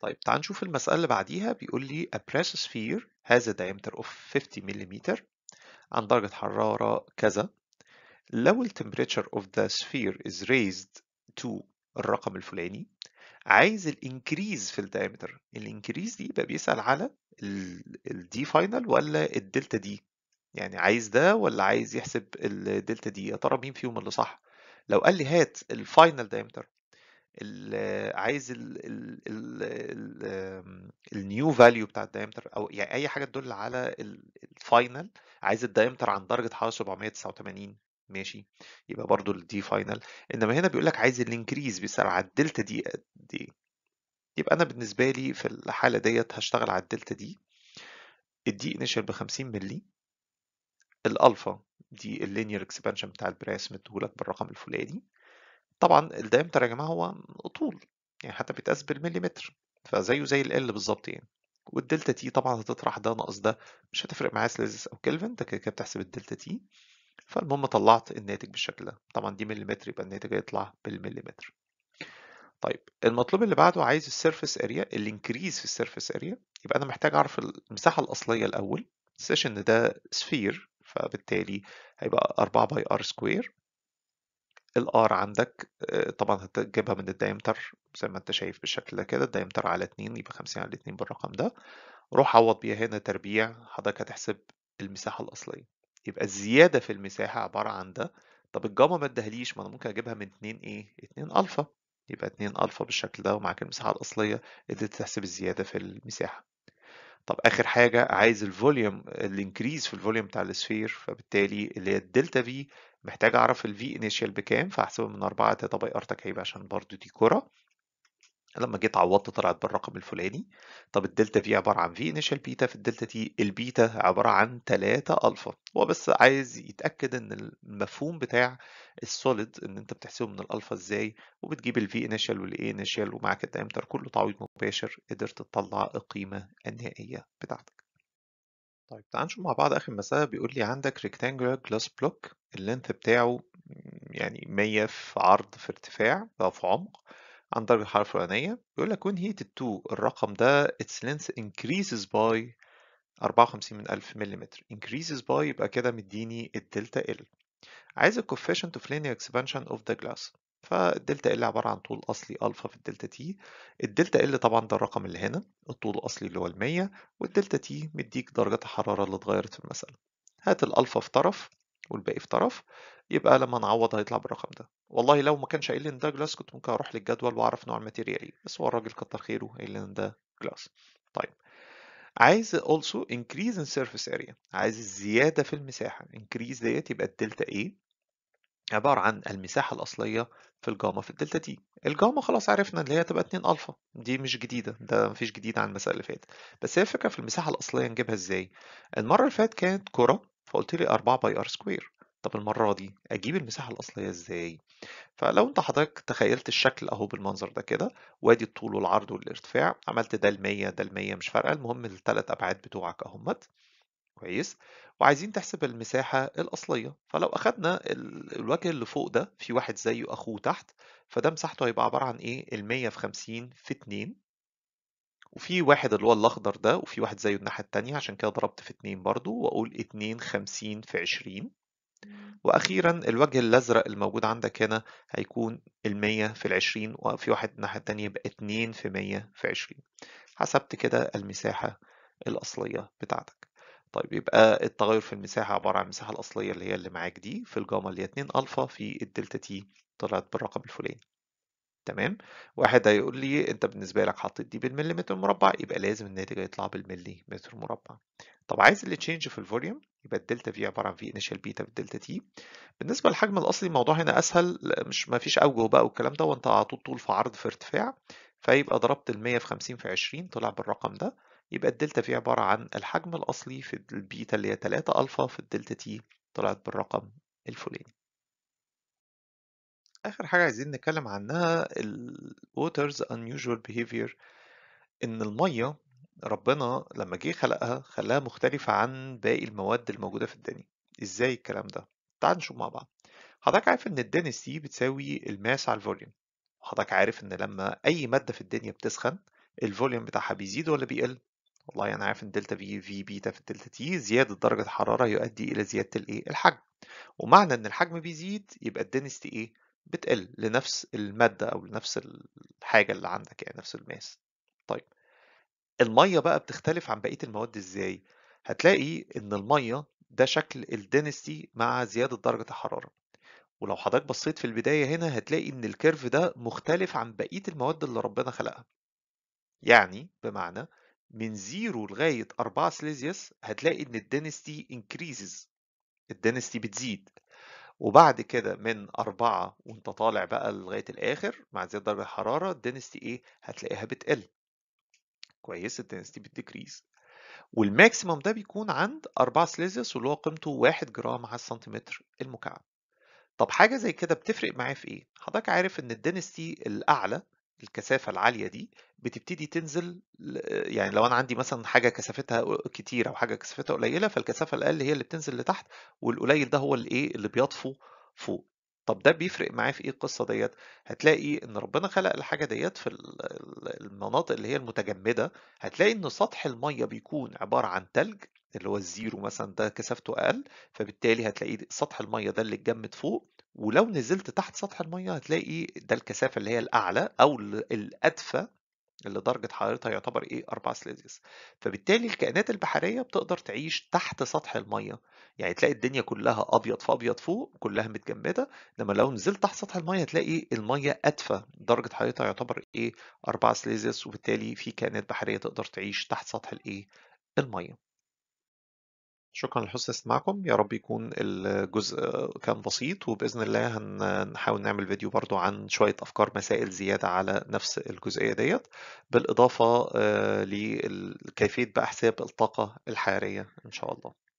طيب تعال نشوف المسألة اللي بعديها بيقول لي a press sphere has a diameter of 50 mm عن درجة حرارة كذا لو ال temperature of the sphere is raised to الرقم الفلاني عايز increase في diameter ال increase دي يبقى بيسأل على d final ولا الدلتا دي يعني عايز ده ولا عايز يحسب الدلتا دي، يا ترى مين فيهم اللي صح؟ لو قال لي هات الفاينل دايمتر عايز النيو فاليو آمم، بتاع الدايمتر أو يعني أي حاجة تدل على الفاينل عايز الدايمتر عند درجة حرارة 789 ماشي، يبقى برضه الدي فاينل إنما هنا بيقول لك عايز الانكريز بسرعه الدلتا دي قد إيه، يبقى أنا بالنسبة لي في الحالة ديت هشتغل على الدلتا دي، الدي انيشال ب 50 مللي الالفا دي اللينير اكسبانشن بتاع البراس مديهولك بالرقم الفلاني طبعا الدايمتر يا جماعه هو طول يعني حتى بيتقاس بالمليمتر فزيه زي ال بالظبط يعني والدلتا تي طبعا هتطرح ده ناقص ده مش هتفرق معايا سليزس او كلفن انت كده كده بتحسب الدلتا تي فالمهم طلعت الناتج بالشكل ده طبعا دي مليمتر يبقى الناتج هيطلع بالمليمتر طيب المطلوب اللي بعده عايز السيرفيس اريا الانكريز في السيرفيس اريا يبقى انا محتاج اعرف المساحه الاصليه الاول سيشن ده سفير فبالتالي هيبقى 4 باي ار سكوير الار عندك آه، طبعا هتجيبها من الدايمتر زي ما انت شايف بالشكل ده كده الدايمتر على 2 يبقى 50 على 2 بالرقم ده روح عوض بيها هنا تربيع حضرتك هتحسب المساحة الأصلية يبقى الزيادة في المساحة عبارة عن ده طب الجاما ما ادهليش ما انا ممكن اجيبها من 2 ايه 2 الفا يبقى 2 الفا بالشكل ده ومعاك المساحة الأصلية قدرت تحسب الزيادة في المساحة طب اخر حاجه عايز الفوليوم الانكريز في الفوليوم بتاع السفير فبالتالي اللي هي الدلتا في محتاج اعرف الفي انيشال بكام فاحسبه من 4 تبقى ارتك تكعيب عشان برضو دي كره لما جيت عوضت طلعت بالرقم الفلاني طب الدلتا في عبارة عن في انيشال بيتا في الدلتا تي البيتا عبارة عن 3 الفا هو بس عايز يتأكد ان المفهوم بتاع السوليد ان انت بتحسبه من الالفا ازاي وبتجيب الفي انيشال والاي انيشال ومعاك الدايمتر كله تعويض مباشر قدرت تطلع القيمة النهائية بتاعتك طيب تعال نشوف مع بعض اخر مسألة بيقول لي عندك ريكتانجولار جلاس بلوك اللينث بتاعه يعني 100 في عرض في ارتفاع أو في عمق عن درجة الحرارة الفلانية بيقول لك when heated to الرقم ده its length increases by 54 من ألف مليمتر increases by يبقى كده مديني الدلتا ال عايز ال coefficient of linear expansion of the glass فالدلتا ال عبارة عن طول أصلي ألفا في الدلتا تي الدلتا ال طبعا ده الرقم اللي هنا الطول الأصلي اللي هو المية والدلتا تي مديك درجة الحرارة اللي اتغيرت في المسألة هات الألفا في طرف والباقي في طرف يبقى لما نعوض هيطلع بالرقم ده والله لو ما كانش قايل ان ده جلاس كنت ممكن اروح للجدول واعرف نوع الماتيريال ايه بس هو الراجل كتر خيره قايل ان ده جلاس طيب عايز also increase in surface area عايز الزيادة في المساحة increase ديت يبقى الدلتا A عبارة عن المساحة الأصلية في الجاما في الدلتا تي الجاما خلاص عرفنا اللي هي تبقى 2 ألفا دي مش جديدة ده مفيش جديد عن المسألة اللي فاتت بس هي الفكرة في المساحة الأصلية نجيبها إزاي المرة اللي فاتت كانت كرة فقلت لي 4 باي ار سكوير طب المرة دي أجيب المساحة الأصلية إزاي فلو انت حضرتك تخيلت الشكل اهو بالمنظر ده كده وادي الطول والعرض والارتفاع عملت ده ال 100 ده ال 100 مش فارقه المهم الثلاث ابعاد بتوعك اهمت كويس وعايزين تحسب المساحة الأصلية فلو أخدنا الوجه اللي فوق ده في واحد زيه أخوه تحت فده مساحته هيبقى عبارة عن إيه المية في 50 في 2 وفي واحد اللي هو الأخضر ده وفي واحد زيه الناحية الثانيه عشان كده ضربت في 2 برضو وأقول 2 50 في 20 واخيرا الوجه الازرق الموجود عندك هنا هيكون المية في العشرين وفي واحد الناحية التانية يبقى اتنين في مية في عشرين حسبت كده المساحة الأصلية بتاعتك طيب يبقى التغير في المساحة عبارة عن المساحة الأصلية اللي هي اللي معاك دي في الجاما اللي هي 2 ألفا في الدلتا تي طلعت بالرقم الفلاني تمام واحد هيقول لي انت بالنسبه لك حطيت دي بالمليمتر مربع يبقى لازم الناتج هيطلع بالملي متر مربع طب عايز التشينج في الفوليوم يبقى الدلتا في عباره عن في انيشال بيتا بالدلتا تي بالنسبه للحجم الاصلي الموضوع هنا اسهل مش ما فيش اوجه بقى والكلام ده وانت على طول طول في عرض في ارتفاع فيبقى ضربت ال 100 في 50 في 20 طلع بالرقم ده يبقى الدلتا في عباره عن الحجم الاصلي في البيتا اللي هي 3 الفا في الدلتا تي طلعت بالرقم الفلاني آخر حاجة عايزين نتكلم عنها ال water's unusual behavior إن المية ربنا لما جه خلقها خلاها مختلفة عن باقي المواد الموجودة في الدنيا إزاي الكلام ده؟ تعال نشوف مع بعض حضرتك عارف إن الدنسيتي بتساوي الماس على الفوليوم وحضرتك عارف إن لما أي مادة في الدنيا بتسخن الفوليوم بتاعها بيزيد ولا بيقل؟ والله أنا يعني عارف إن دلتا في في بيتا في دلتا تي زيادة درجة حرارة يؤدي إلى زيادة الإيه؟ الحجم ومعنى إن الحجم بيزيد يبقى الدنسيتي إيه؟ بتقل لنفس المادة أو لنفس الحاجة اللي عندك يعني نفس الماس طيب المية بقى بتختلف عن بقية المواد ازاي هتلاقي ان المية ده شكل الدينستي مع زيادة درجة الحرارة ولو حضرتك بصيت في البداية هنا هتلاقي ان الكيرف ده مختلف عن بقية المواد اللي ربنا خلقها يعني بمعنى من زيرو لغاية 4 سليزيوس هتلاقي ان الدينستي انكريزز الدينستي بتزيد وبعد كده من أربعة وأنت طالع بقى لغاية الآخر مع زيادة درجة الحرارة الدنستي إيه هتلاقيها بتقل كويس الدنستي بتديكريز والماكسيمم ده بيكون عند 4 سليزيوس واللي هو قيمته 1 جرام على السنتيمتر المكعب طب حاجة زي كده بتفرق معايا في إيه؟ حضرتك عارف إن الدنستي الأعلى الكثافه العاليه دي بتبتدي تنزل يعني لو انا عندي مثلا حاجه كثافتها كتير او حاجه كثافتها قليله فالكثافه الاقل هي اللي بتنزل لتحت والقليل ده هو اللي ايه اللي بيطفو فوق طب ده بيفرق معاه في ايه القصه ديت هتلاقي ان ربنا خلق الحاجه ديت في المناطق اللي هي المتجمده هتلاقي ان سطح الميه بيكون عباره عن ثلج اللي هو الزيرو مثلا ده كثافته اقل فبالتالي هتلاقي سطح الميه ده اللي اتجمد فوق ولو نزلت تحت سطح المية هتلاقي ده الكثافة اللي هي الأعلى أو الأدفى اللي درجة حرارتها يعتبر إيه 4 سلسيوس فبالتالي الكائنات البحرية بتقدر تعيش تحت سطح المية يعني تلاقي الدنيا كلها أبيض في أبيض فوق كلها متجمدة إنما لو نزلت تحت سطح المية هتلاقي المية أدفى درجة حرارتها يعتبر إيه 4 سلسيوس وبالتالي في كائنات بحرية تقدر تعيش تحت سطح الإيه المية شكرا لحسن استماعكم يا رب يكون الجزء كان بسيط وبإذن الله هنحاول نعمل فيديو برضو عن شوية أفكار مسائل زيادة على نفس الجزئية ديت بالإضافة آه، لكيفية بقى حساب الطاقة الحرارية إن شاء الله